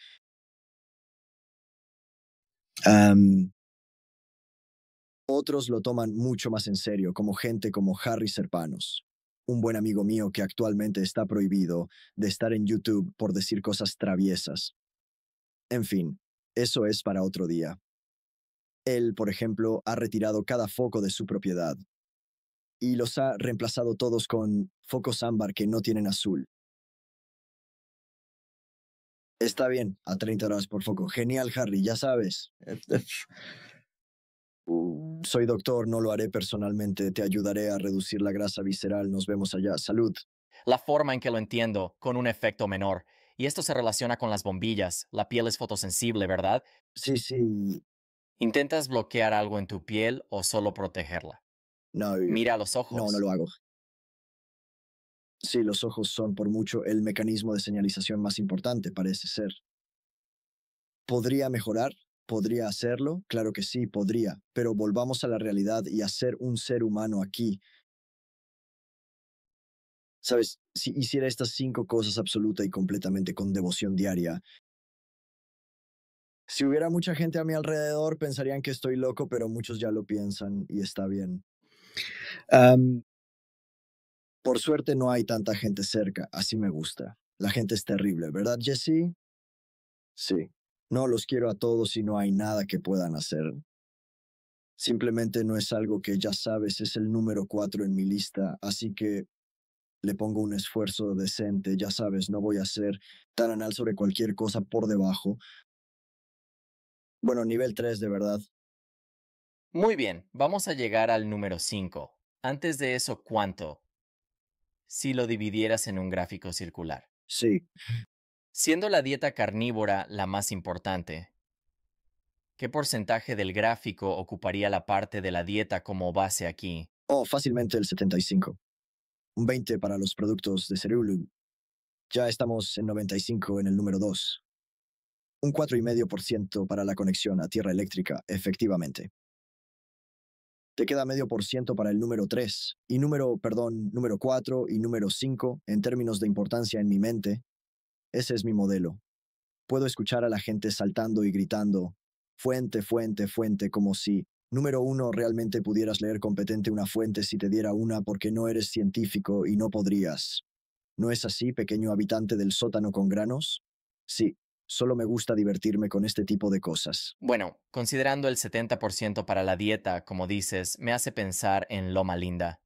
Otros lo toman mucho más en serio, como gente como Harry Serpanos, un buen amigo mío que actualmente está prohibido de estar en YouTube por decir cosas traviesas. En fin, eso es para otro día. Él, por ejemplo, ha retirado cada foco de su propiedad y los ha reemplazado todos con focos ámbar que no tienen azul. Está bien, a 30 horas por foco. Genial, Harry, ya sabes. Este Mm, soy doctor, no lo haré personalmente, te ayudaré a reducir la grasa visceral, nos vemos allá, salud. La forma en que lo entiendo, con un efecto menor. Y esto se relaciona con las bombillas, la piel es fotosensible, ¿verdad? Sí, sí. ¿Intentas bloquear algo en tu piel o solo protegerla? No. Mira los ojos. No, no lo hago. Sí, los ojos son por mucho el mecanismo de señalización más importante, parece ser. ¿Podría mejorar? ¿Podría hacerlo? Claro que sí, podría, pero volvamos a la realidad y a ser un ser humano aquí. Sabes, si hiciera estas cinco cosas absoluta y completamente con devoción diaria, si hubiera mucha gente a mi alrededor, pensarían que estoy loco, pero muchos ya lo piensan y está bien. por suerte no hay tanta gente cerca, así me gusta. La gente es terrible, ¿verdad, Jesse? Sí no los quiero a todos y no hay nada que puedan hacer. Simplemente no es algo que ya sabes, es el número cuatro en mi lista, así que le pongo un esfuerzo decente, ya sabes, no voy a ser tan anal sobre cualquier cosa por debajo. Bueno, nivel 3 de verdad. Muy bien, vamos a llegar al número 5. Antes de eso, ¿cuánto? Si lo dividieras en un gráfico circular. Sí. Siendo la dieta carnívora la más importante, ¿qué porcentaje del gráfico ocuparía la parte de la dieta como base aquí? Oh, fácilmente el 75. Un 20 para los productos de Cerulum. Ya estamos en 95 en el número 2. Un 4,5% para la conexión a tierra eléctrica, efectivamente. Te queda medio por ciento para el número 3 y número, perdón, número 4 y número 5 en términos de importancia en mi mente ese es mi modelo. Puedo escuchar a la gente saltando y gritando, fuente, fuente, fuente, como si, número uno, realmente pudieras leer competente una fuente si te diera una porque no eres científico y no podrías. ¿No es así, pequeño habitante del sótano con granos? Sí, solo me gusta divertirme con este tipo de cosas. Bueno, considerando el 70% para la dieta, como dices, me hace pensar en Loma Linda.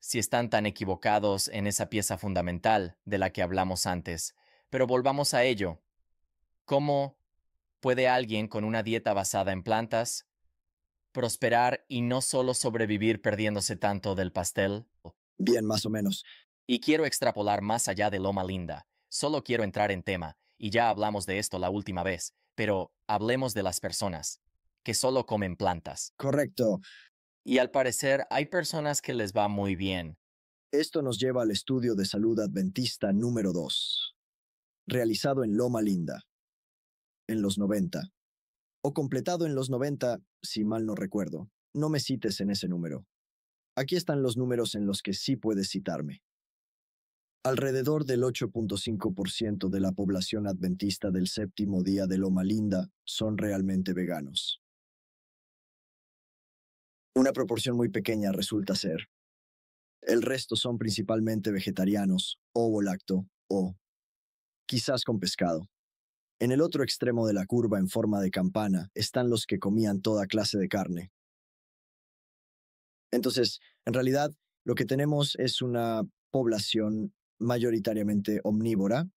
Si están tan equivocados en esa pieza fundamental de la que hablamos antes, pero volvamos a ello. ¿Cómo puede alguien con una dieta basada en plantas prosperar y no solo sobrevivir perdiéndose tanto del pastel? Bien, más o menos. Y quiero extrapolar más allá de Loma Linda. Solo quiero entrar en tema, y ya hablamos de esto la última vez, pero hablemos de las personas, que solo comen plantas. Correcto. Y al parecer hay personas que les va muy bien. Esto nos lleva al estudio de salud adventista número 2 realizado en Loma Linda, en los 90, o completado en los 90, si mal no recuerdo. No me cites en ese número. Aquí están los números en los que sí puedes citarme. Alrededor del 8.5% de la población adventista del séptimo día de Loma Linda son realmente veganos. Una proporción muy pequeña resulta ser. El resto son principalmente vegetarianos, o lacto o quizás con pescado. En el otro extremo de la curva en forma de campana están los que comían toda clase de carne. Entonces, en realidad, lo que tenemos es una población mayoritariamente omnívora.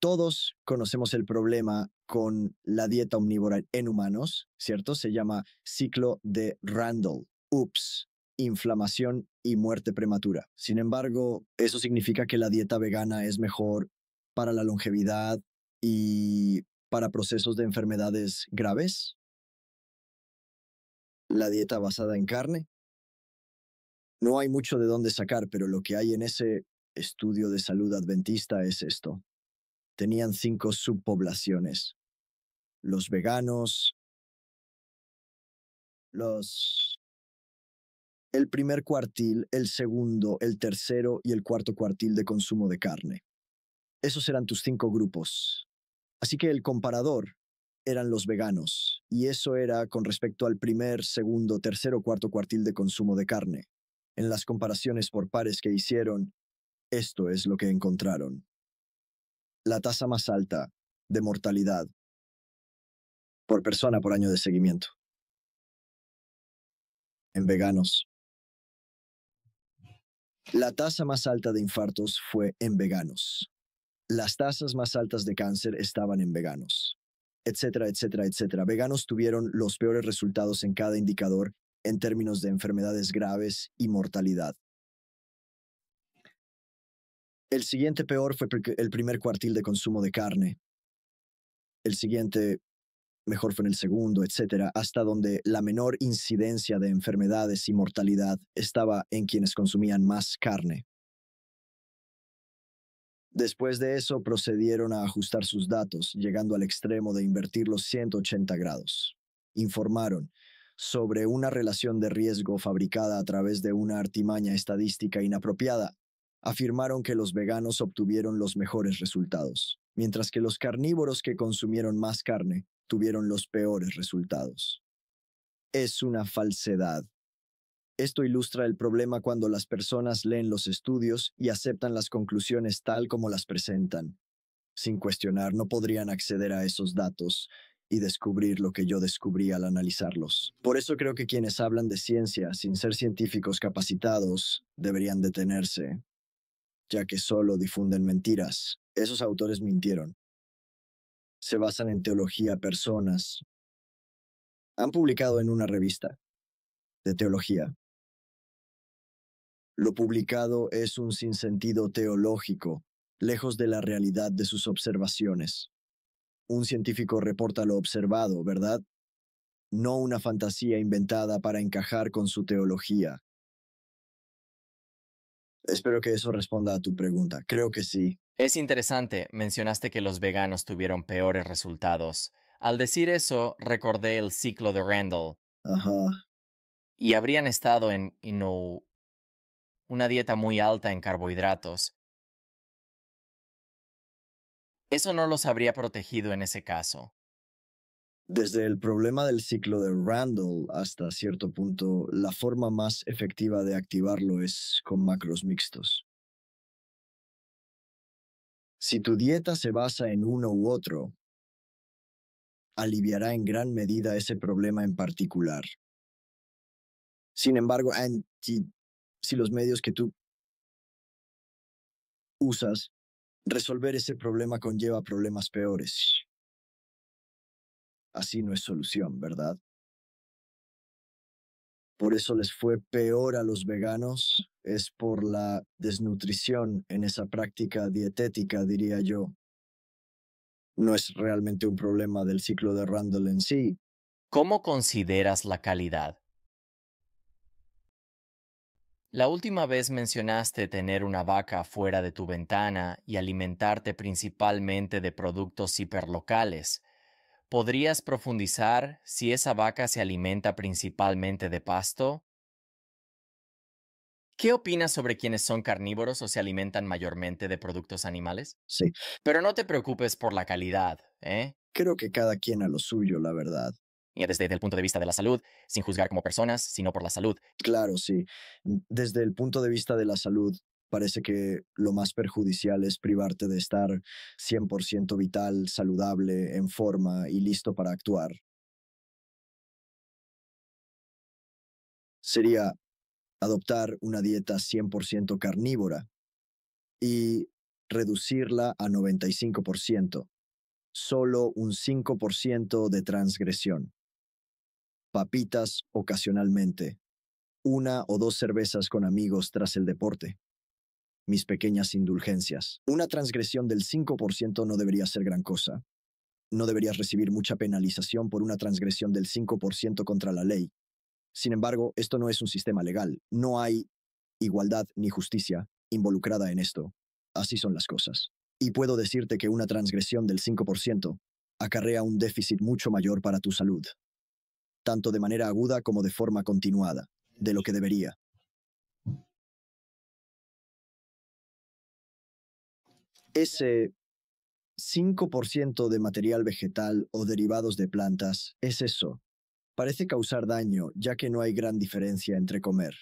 Todos conocemos el problema con la dieta omnívora en humanos, ¿cierto? Se llama ciclo de Randall, UPS, inflamación y muerte prematura. Sin embargo, eso significa que la dieta vegana es mejor para la longevidad y para procesos de enfermedades graves. La dieta basada en carne. No hay mucho de dónde sacar, pero lo que hay en ese estudio de salud adventista es esto. Tenían cinco subpoblaciones. Los veganos, los... El primer cuartil, el segundo, el tercero y el cuarto cuartil de consumo de carne. Esos eran tus cinco grupos. Así que el comparador eran los veganos, y eso era con respecto al primer, segundo, tercero, cuarto cuartil de consumo de carne. En las comparaciones por pares que hicieron, esto es lo que encontraron. La tasa más alta de mortalidad por persona por año de seguimiento. En veganos. La tasa más alta de infartos fue en veganos las tasas más altas de cáncer estaban en veganos, etcétera, etcétera, etcétera. Veganos tuvieron los peores resultados en cada indicador en términos de enfermedades graves y mortalidad. El siguiente peor fue el primer cuartil de consumo de carne. El siguiente mejor fue en el segundo, etcétera, hasta donde la menor incidencia de enfermedades y mortalidad estaba en quienes consumían más carne. Después de eso procedieron a ajustar sus datos, llegando al extremo de invertir los 180 grados. Informaron sobre una relación de riesgo fabricada a través de una artimaña estadística inapropiada. Afirmaron que los veganos obtuvieron los mejores resultados, mientras que los carnívoros que consumieron más carne tuvieron los peores resultados. Es una falsedad esto ilustra el problema cuando las personas leen los estudios y aceptan las conclusiones tal como las presentan. Sin cuestionar, no podrían acceder a esos datos y descubrir lo que yo descubrí al analizarlos. Por eso creo que quienes hablan de ciencia sin ser científicos capacitados deberían detenerse, ya que solo difunden mentiras. Esos autores mintieron. Se basan en teología personas. Han publicado en una revista de teología lo publicado es un sinsentido teológico, lejos de la realidad de sus observaciones. Un científico reporta lo observado, ¿verdad? No una fantasía inventada para encajar con su teología. Espero que eso responda a tu pregunta. Creo que sí. Es interesante, mencionaste que los veganos tuvieron peores resultados. Al decir eso, recordé el ciclo de Randall. Ajá. Y habrían estado en una dieta muy alta en carbohidratos. Eso no los habría protegido en ese caso. Desde el problema del ciclo de Randall hasta cierto punto, la forma más efectiva de activarlo es con macros mixtos. Si tu dieta se basa en uno u otro, aliviará en gran medida ese problema en particular. Sin embargo, si los medios que tú usas, resolver ese problema conlleva problemas peores. Así no es solución, ¿verdad? Por eso les fue peor a los veganos, es por la desnutrición en esa práctica dietética, diría yo. No es realmente un problema del ciclo de Randall en sí. ¿Cómo consideras la calidad? La última vez mencionaste tener una vaca fuera de tu ventana y alimentarte principalmente de productos hiperlocales. ¿Podrías profundizar si esa vaca se alimenta principalmente de pasto? ¿Qué opinas sobre quienes son carnívoros o se alimentan mayormente de productos animales? Sí. Pero no te preocupes por la calidad, ¿eh? Creo que cada quien a lo suyo, la verdad desde el punto de vista de la salud, sin juzgar como personas, sino por la salud. Claro, sí. Mm, desde el punto de vista de la salud, parece que lo más perjudicial es privarte de estar 100% vital, saludable, en forma y listo para actuar. Sería adoptar una dieta 100% carnívora y reducirla a 95%, solo un 5% de transgresión papitas ocasionalmente, una o dos cervezas con amigos tras el deporte. Mis pequeñas indulgencias. Una transgresión del 5% no debería ser gran cosa. No deberías recibir mucha penalización por una transgresión del 5% contra la ley. Sin embargo, esto no es un sistema legal. No hay igualdad ni justicia involucrada en esto. Así son las cosas. Y puedo decirte que una transgresión del 5% acarrea un déficit mucho mayor para tu salud tanto de manera aguda como de forma continuada, de lo que debería. Ese 5% de material vegetal o derivados de plantas es eso. Parece causar daño, ya que no hay gran diferencia entre comer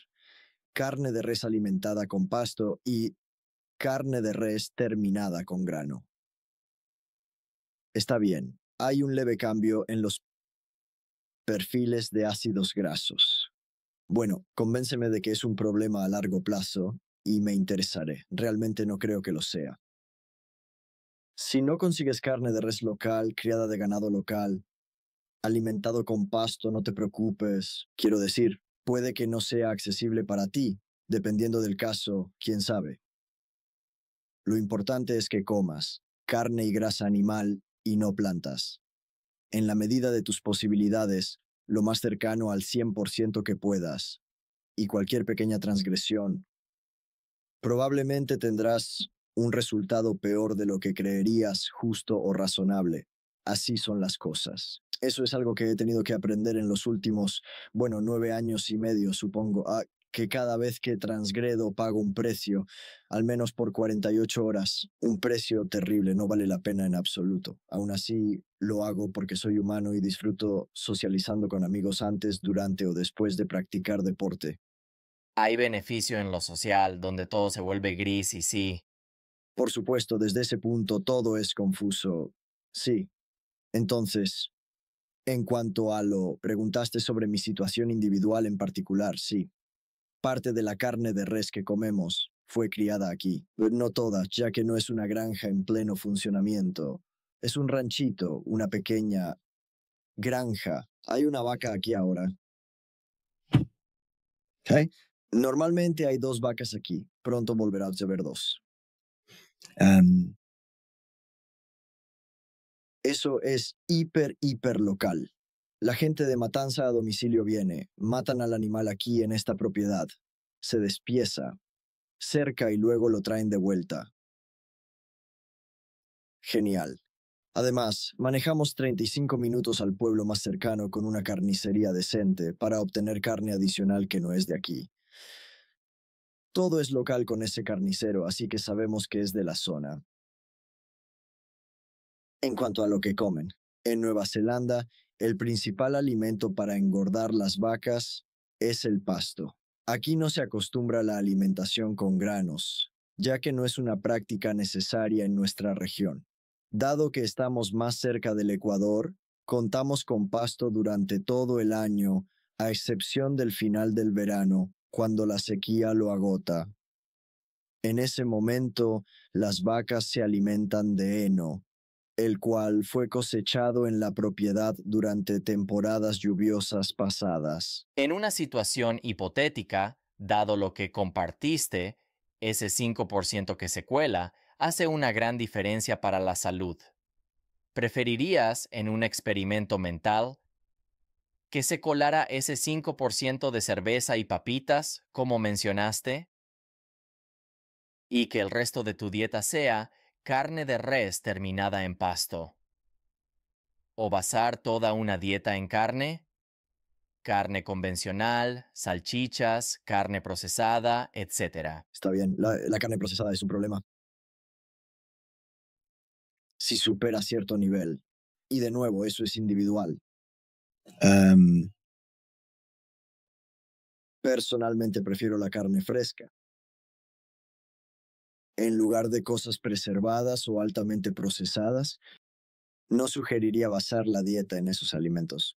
carne de res alimentada con pasto y carne de res terminada con grano. Está bien, hay un leve cambio en los perfiles de ácidos grasos. Bueno, convénceme de que es un problema a largo plazo y me interesaré. Realmente no creo que lo sea. Si no consigues carne de res local, criada de ganado local, alimentado con pasto, no te preocupes. Quiero decir, puede que no sea accesible para ti, dependiendo del caso, quién sabe. Lo importante es que comas carne y grasa animal y no plantas en la medida de tus posibilidades, lo más cercano al 100% que puedas, y cualquier pequeña transgresión, probablemente tendrás un resultado peor de lo que creerías justo o razonable. Así son las cosas. Eso es algo que he tenido que aprender en los últimos, bueno, nueve años y medio, supongo. Ah, que cada vez que transgredo pago un precio, al menos por 48 horas, un precio terrible, no vale la pena en absoluto. Aún así, lo hago porque soy humano y disfruto socializando con amigos antes, durante o después de practicar deporte. Hay beneficio en lo social, donde todo se vuelve gris y sí. Por supuesto, desde ese punto todo es confuso. Sí. Entonces, en cuanto a lo preguntaste sobre mi situación individual en particular, sí, Parte de la carne de res que comemos fue criada aquí, eh, no todas, ya que no es una granja en pleno funcionamiento. Es un ranchito, una pequeña granja. Hay una vaca aquí ahora. Normalmente hay dos vacas aquí. Pronto volverá a ver dos. Em. eso es hiper, hiper local. La gente de matanza a domicilio viene, matan al animal aquí en esta propiedad, se despieza, cerca y luego lo traen de vuelta. Genial. Además, manejamos 35 minutos al pueblo más cercano con una carnicería decente para obtener carne adicional que no es de aquí. Todo es local con ese carnicero, así que sabemos que es de la zona. En cuanto a lo que comen, en Nueva Zelanda el principal alimento para engordar las vacas es el pasto. Aquí no se acostumbra la alimentación con granos, ya que no es una práctica necesaria en nuestra región. Dado que estamos más cerca del Ecuador, contamos con pasto durante todo el año, a excepción del final del verano, cuando la sequía lo agota. En ese momento, las vacas se alimentan de heno, el cual fue cosechado en la propiedad durante temporadas lluviosas pasadas. En una situación hipotética, dado lo que compartiste, ese 5% que se cuela, hace una gran diferencia para la salud. ¿Preferirías, en un experimento mental, que se colara ese 5% de cerveza y papitas, como mencionaste? Y que el resto de tu dieta sea carne de res terminada en pasto. O basar toda una dieta en carne, carne convencional, salchichas, carne procesada, etc. Está bien, la, carne procesada es un problema. Si supera cierto nivel, y de nuevo, eso es individual. Em, personalmente prefiero la carne fresca en lugar de cosas preservadas o altamente procesadas, no sugeriría basar la dieta en esos alimentos.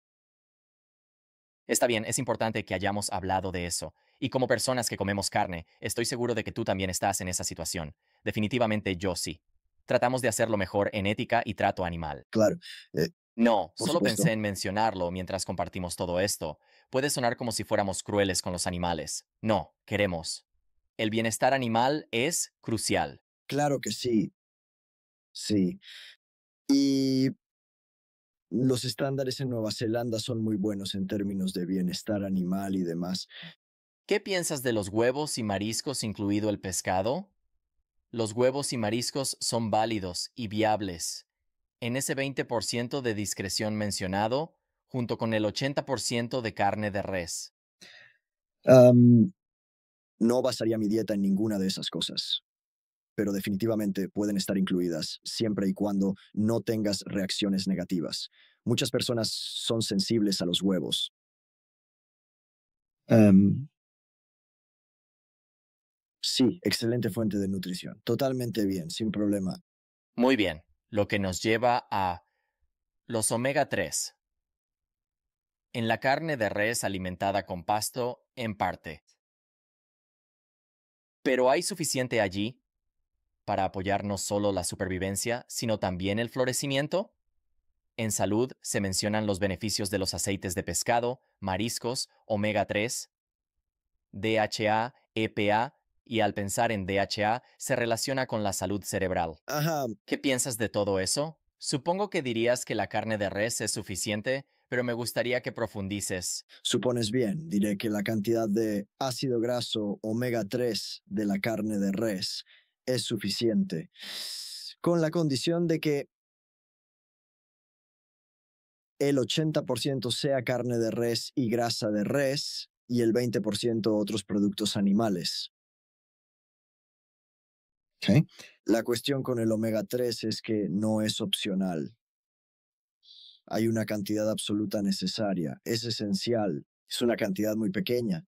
Está bien, es importante que hayamos hablado de eso. Y como personas que comemos carne, estoy seguro de que tú también estás en esa situación. Definitivamente yo sí. Tratamos de hacerlo mejor en ética y trato animal. Claro. Eh, no, solo pensé en mencionarlo mientras compartimos todo esto. Puede sonar como si fuéramos crueles con los animales. No, queremos el bienestar animal es crucial. Claro que sí, sí. Y los estándares en Nueva Zelanda son muy buenos en términos de bienestar animal y demás. ¿Qué piensas de los huevos y mariscos, incluido el pescado? Los huevos y mariscos son válidos y viables. En ese 20% de discreción mencionado, junto con el 80% de carne de res. No basaría mi dieta en ninguna de esas cosas, pero definitivamente pueden estar incluidas siempre y cuando no tengas reacciones negativas. Muchas personas son sensibles a los huevos. Em. Sí, excelente fuente de nutrición. Totalmente bien, sin problema. Muy bien, lo que nos lleva a los omega 3. En la carne de res alimentada con pasto, en parte, pero hay suficiente allí para apoyar no solo la supervivencia, sino también el florecimiento? En salud se mencionan los beneficios de los aceites de pescado, mariscos, omega 3, DHA, EPA, y al pensar en DHA se relaciona con la salud cerebral. ¿Qué piensas de todo eso? Supongo que dirías que la carne de res es suficiente, pero me gustaría que profundices. Supones bien, diré que la cantidad de ácido graso omega 3 de la carne de res es suficiente, con la condición de que el 80% sea carne de res y grasa de res y el 20% otros productos animales. La cuestión con el omega 3 es que no es opcional hay una cantidad absoluta necesaria, es esencial, es una cantidad muy pequeña.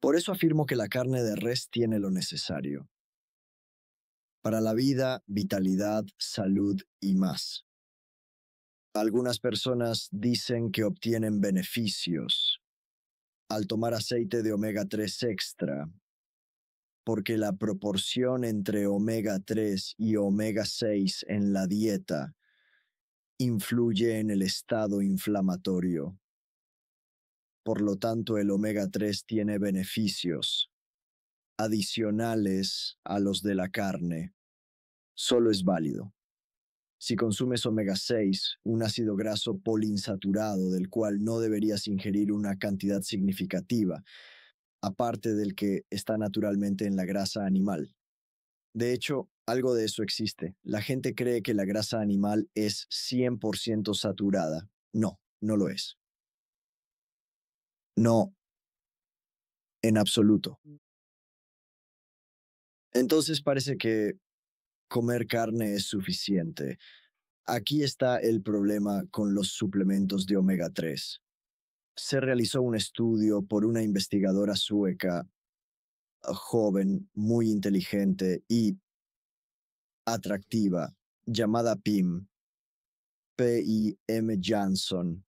Por eso afirmo que la carne de res tiene lo necesario. Para la vida, vitalidad, salud y más. Algunas personas dicen que obtienen beneficios al tomar aceite de omega 3 extra, porque la proporción entre omega 3 y omega 6 en la dieta influye en el estado inflamatorio. Por lo tanto, el omega 3 tiene beneficios adicionales a los de la carne. Solo es válido. Si consumes omega 6, un ácido graso poliinsaturado del cual no deberías ingerir una cantidad significativa, aparte del que está naturalmente en la grasa animal. De hecho, algo de eso existe. La gente cree que la grasa animal es 100% saturada. No, no lo es. No, en absoluto. Mm. Entonces parece que comer carne es suficiente. Aquí está el problema con los suplementos de omega 3. Se realizó un estudio por una investigadora sueca joven, muy inteligente y atractiva llamada Pim, m Johnson,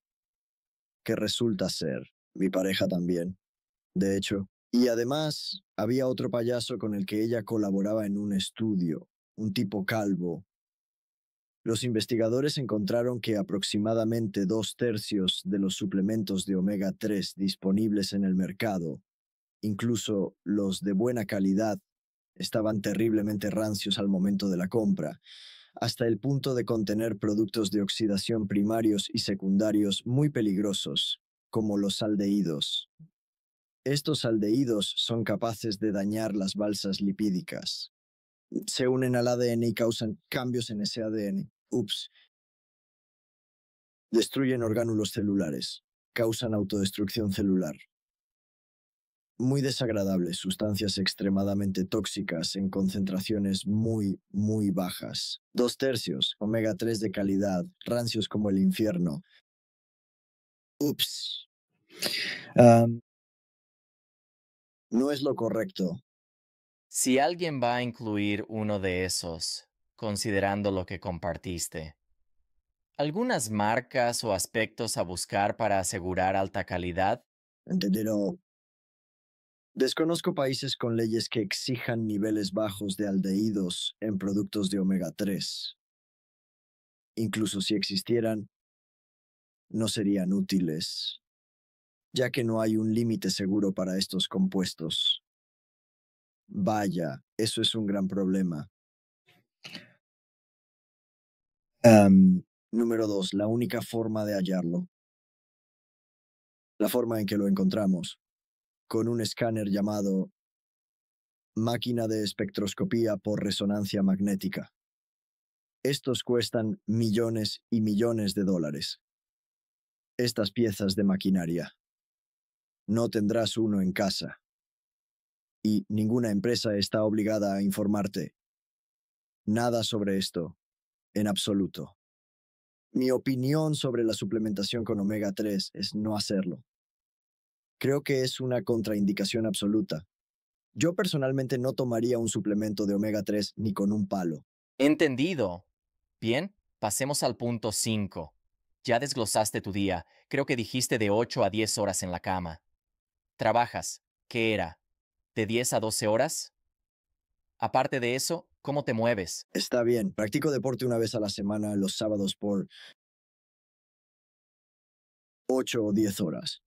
que resulta ser mi pareja también, de hecho. Y además había otro payaso con el que ella colaboraba en un estudio, un tipo calvo. Los investigadores encontraron que aproximadamente dos tercios de los suplementos de omega 3 disponibles en el mercado Incluso los de buena calidad estaban terriblemente rancios al momento de la compra, hasta el punto de contener productos de oxidación primarios y secundarios muy peligrosos, como los aldehídos. Estos aldeídos son capaces de dañar las balsas lipídicas. Se unen al ADN y causan cambios en ese ADN. Ups. Destruyen orgánulos celulares, causan autodestrucción celular, muy desagradables, sustancias extremadamente tóxicas en concentraciones muy, muy bajas. Dos tercios, omega 3 de calidad, rancios como el infierno. Ups. no es lo correcto. Si alguien va a incluir uno de esos, considerando lo que compartiste, ¿algunas marcas o aspectos a buscar para asegurar alta calidad? Entendido. Desconozco países con leyes que exijan niveles bajos de aldeídos en productos de omega 3. Incluso si existieran, no serían útiles, ya que no hay un límite seguro para estos compuestos. Vaya, eso es un gran problema. número dos, La única forma de hallarlo. La forma en que lo encontramos con un escáner llamado máquina de espectroscopía por resonancia magnética. Estos cuestan millones y millones de dólares. Estas piezas de maquinaria. No tendrás uno en casa. Y ninguna empresa está obligada a informarte. Nada sobre esto, en absoluto. Mi opinión sobre la suplementación con omega 3 es no hacerlo creo que es una contraindicación absoluta. Yo personalmente no tomaría un suplemento de omega 3 ni con un palo. Entendido. Bien, pasemos al punto 5. Ya desglosaste tu día, creo que dijiste de 8 a 10 horas en la cama. Trabajas, ¿qué era? ¿De 10 a 12 horas? Aparte de eso, ¿cómo te mueves? Está bien, practico deporte una vez a la semana, los sábados por 8 o 10 horas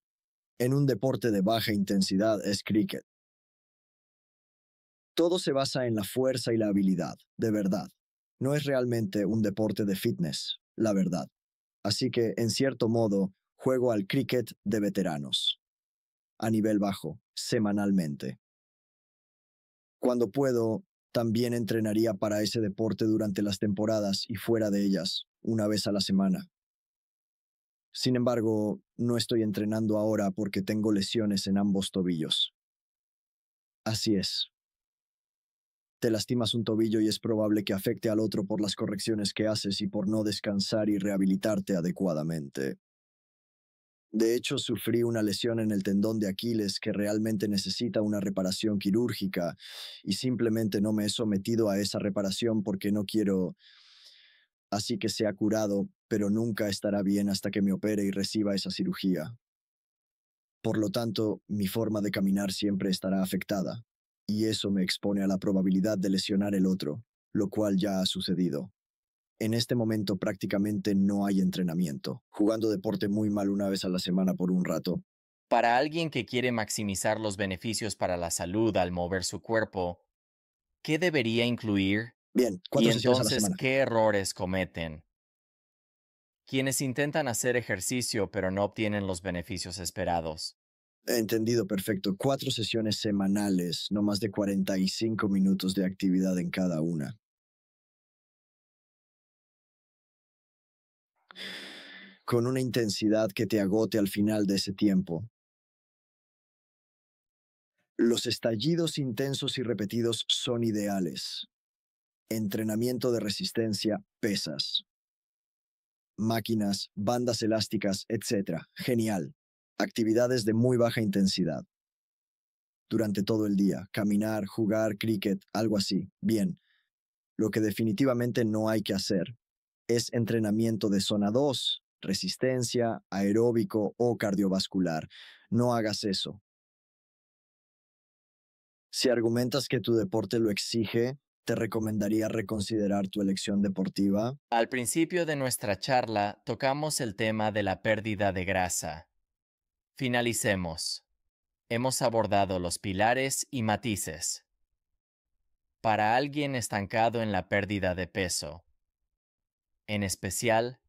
en un deporte de baja intensidad es cricket. Todo se basa en la fuerza y la habilidad, de verdad. No es realmente un deporte de fitness, la verdad. Así que, en cierto modo, juego al cricket de veteranos. A nivel bajo, semanalmente. Cuando puedo, también entrenaría para ese deporte durante las temporadas y fuera de ellas, una vez a la semana. Sin embargo, no estoy entrenando ahora porque tengo lesiones en ambos tobillos. Así es. Te lastimas un tobillo y es probable que afecte al otro por las correcciones que haces y por no descansar y rehabilitarte adecuadamente. De hecho, sufrí una lesión en el tendón de Aquiles que realmente necesita una reparación quirúrgica y simplemente no me he sometido a esa reparación porque no quiero así que se ha curado, pero nunca estará bien hasta que me opere y reciba esa cirugía. Por lo tanto, mi forma de caminar siempre estará afectada, y eso me expone a la probabilidad de lesionar el otro, lo cual ya ha sucedido. En este momento prácticamente no hay entrenamiento, jugando deporte muy mal una vez a la semana por un rato. Para alguien que quiere maximizar los beneficios para la salud al mover su cuerpo, ¿qué debería incluir Bien, y entonces, ¿qué errores cometen? Quienes intentan hacer ejercicio pero no obtienen los beneficios esperados. Entendido, perfecto. Cuatro sesiones semanales, no más de 45 minutos de actividad en cada una. Con una intensidad que te agote al final de ese tiempo. Los estallidos intensos y repetidos son ideales entrenamiento de resistencia, pesas, máquinas, bandas elásticas, etc. Genial. Actividades de muy baja intensidad. Durante todo el día, caminar, jugar, cricket, algo así. Bien. Lo que definitivamente no hay que hacer es entrenamiento de zona 2, resistencia, aeróbico o cardiovascular. No hagas eso. Si argumentas que tu deporte lo exige, te recomendaría reconsiderar tu elección deportiva? Al principio de nuestra charla tocamos el tema de la pérdida de grasa. Finalicemos. Hemos abordado los pilares y matices. Para alguien estancado en la pérdida de peso, en especial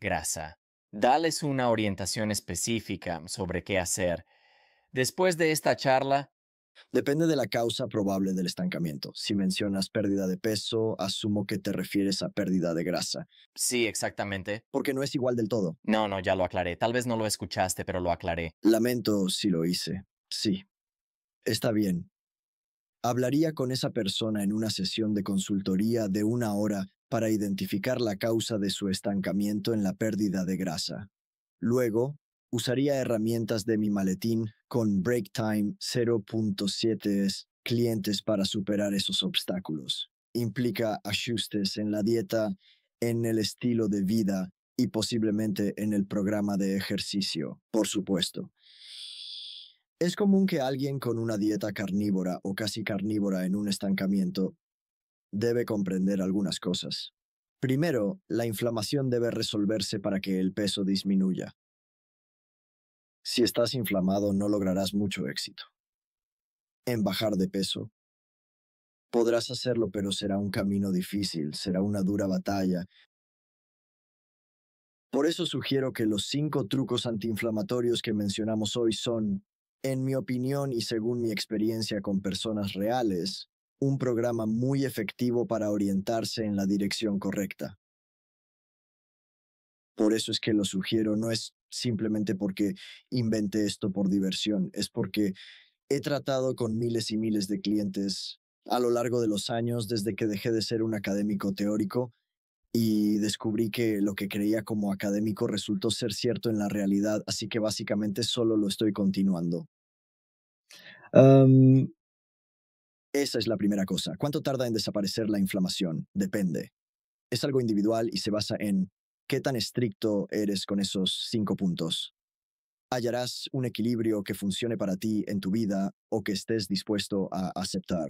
grasa, dales una orientación específica sobre qué hacer. Después de esta charla, Depende de la causa probable del estancamiento. Si mencionas pérdida de peso, asumo que te refieres a pérdida de grasa. Sí, exactamente. Porque no es igual del todo. No, no, ya lo aclaré. Tal vez no lo escuchaste, pero lo aclaré. Lamento si lo hice. Sí. Está bien. Hablaría con esa persona en una sesión de consultoría de una hora para identificar la causa de su estancamiento en la pérdida de grasa. Luego, usaría herramientas de mi maletín con break time 0.7 clientes para superar esos obstáculos. Implica ajustes en la dieta, en el estilo de vida y posiblemente en el programa de ejercicio, por supuesto. Es común que alguien con una dieta carnívora o casi carnívora en un estancamiento debe comprender algunas cosas. Primero, la inflamación debe resolverse para que el peso disminuya. Si estás inflamado no lograrás mucho éxito. En bajar de peso, podrás hacerlo, pero será un camino difícil, será una dura batalla. Por eso sugiero que los cinco trucos antiinflamatorios que mencionamos hoy son, en mi opinión y según mi experiencia con personas reales, un programa muy efectivo para orientarse en la dirección correcta. Por eso es que lo sugiero, no es simplemente porque inventé esto por diversión, es porque he tratado con miles y miles de clientes a lo largo de los años desde que dejé de ser un académico teórico y descubrí que lo que creía como académico resultó ser cierto en la realidad, así que básicamente solo lo estoy continuando. esa es la primera cosa. ¿Cuánto tarda en desaparecer la inflamación? Depende. Es algo individual y se basa en ¿Qué tan estricto eres con esos cinco puntos? Hallarás un equilibrio que funcione para ti en tu vida o que estés dispuesto a aceptar.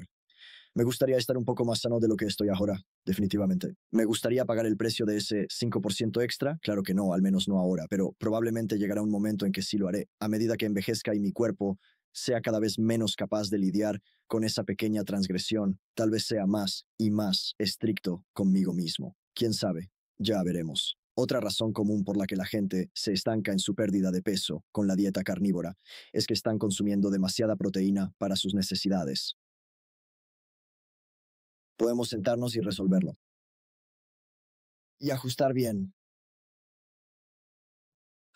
Me gustaría estar un poco más sano de lo que estoy ahora, definitivamente. ¿Me gustaría pagar el precio de ese 5% extra? Claro que no, al menos no ahora, pero probablemente llegará un momento en que sí lo haré, a medida que envejezca y mi cuerpo sea cada vez menos capaz de lidiar con esa pequeña transgresión, tal vez sea más y más estricto conmigo mismo. ¿Quién sabe? Ya veremos. Otra razón común por la que la gente se estanca en su pérdida de peso con la dieta carnívora es que están consumiendo demasiada proteína para sus necesidades. Podemos sentarnos y resolverlo. Y ajustar bien.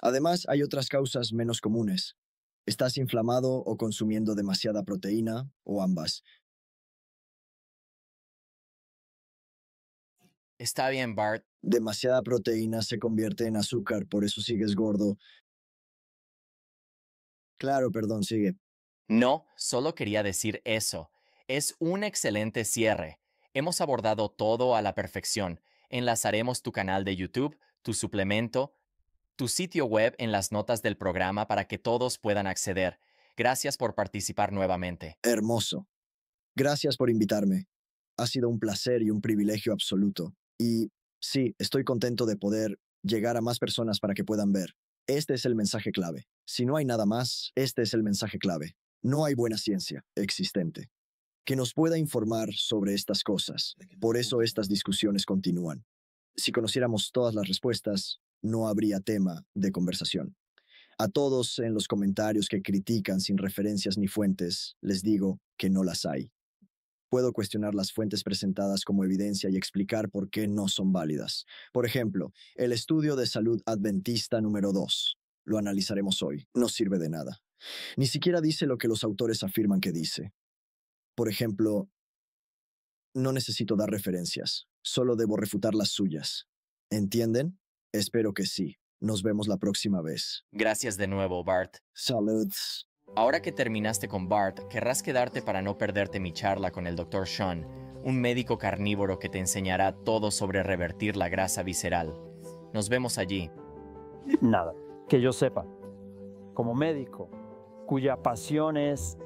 Además, hay otras causas menos comunes. Estás inflamado o consumiendo demasiada proteína o ambas, Está bien, Bart demasiada proteína se convierte en azúcar, por eso sigues gordo. Claro, perdón, sigue. No, solo quería decir eso. Es un excelente cierre. Hemos abordado todo a la perfección. Enlazaremos tu canal de YouTube, tu suplemento, tu sitio web en las notas del programa para que todos puedan acceder. Gracias por participar nuevamente. Hermoso. Gracias por invitarme. Ha sido un placer y un privilegio absoluto. Y Sí, estoy contento de poder llegar a más personas para que puedan ver. Este es el mensaje clave. Si no hay nada más, este es el mensaje clave. No hay buena ciencia existente que nos pueda informar sobre estas cosas. Por eso estas discusiones continúan. Si conociéramos todas las respuestas, no habría tema de conversación. A todos en los comentarios que critican sin referencias ni fuentes, les digo que no las hay puedo cuestionar las fuentes presentadas como evidencia y explicar por qué no son válidas. Por ejemplo, el estudio de salud adventista número 2. Lo analizaremos hoy. No sirve de nada. Ni siquiera dice lo que los autores afirman que dice. Por ejemplo, no necesito dar referencias, solo debo refutar las suyas. ¿Entienden? Espero que sí. Nos vemos la próxima vez. Gracias de nuevo, Bart. Saluds. Ahora que terminaste con Bart, querrás quedarte para no perderte mi charla con el Dr. Sean, un médico carnívoro que te enseñará todo sobre revertir la grasa visceral. Nos vemos allí. Nada, que yo sepa, como médico, cuya pasión es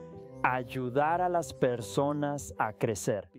ayudar a las personas a crecer.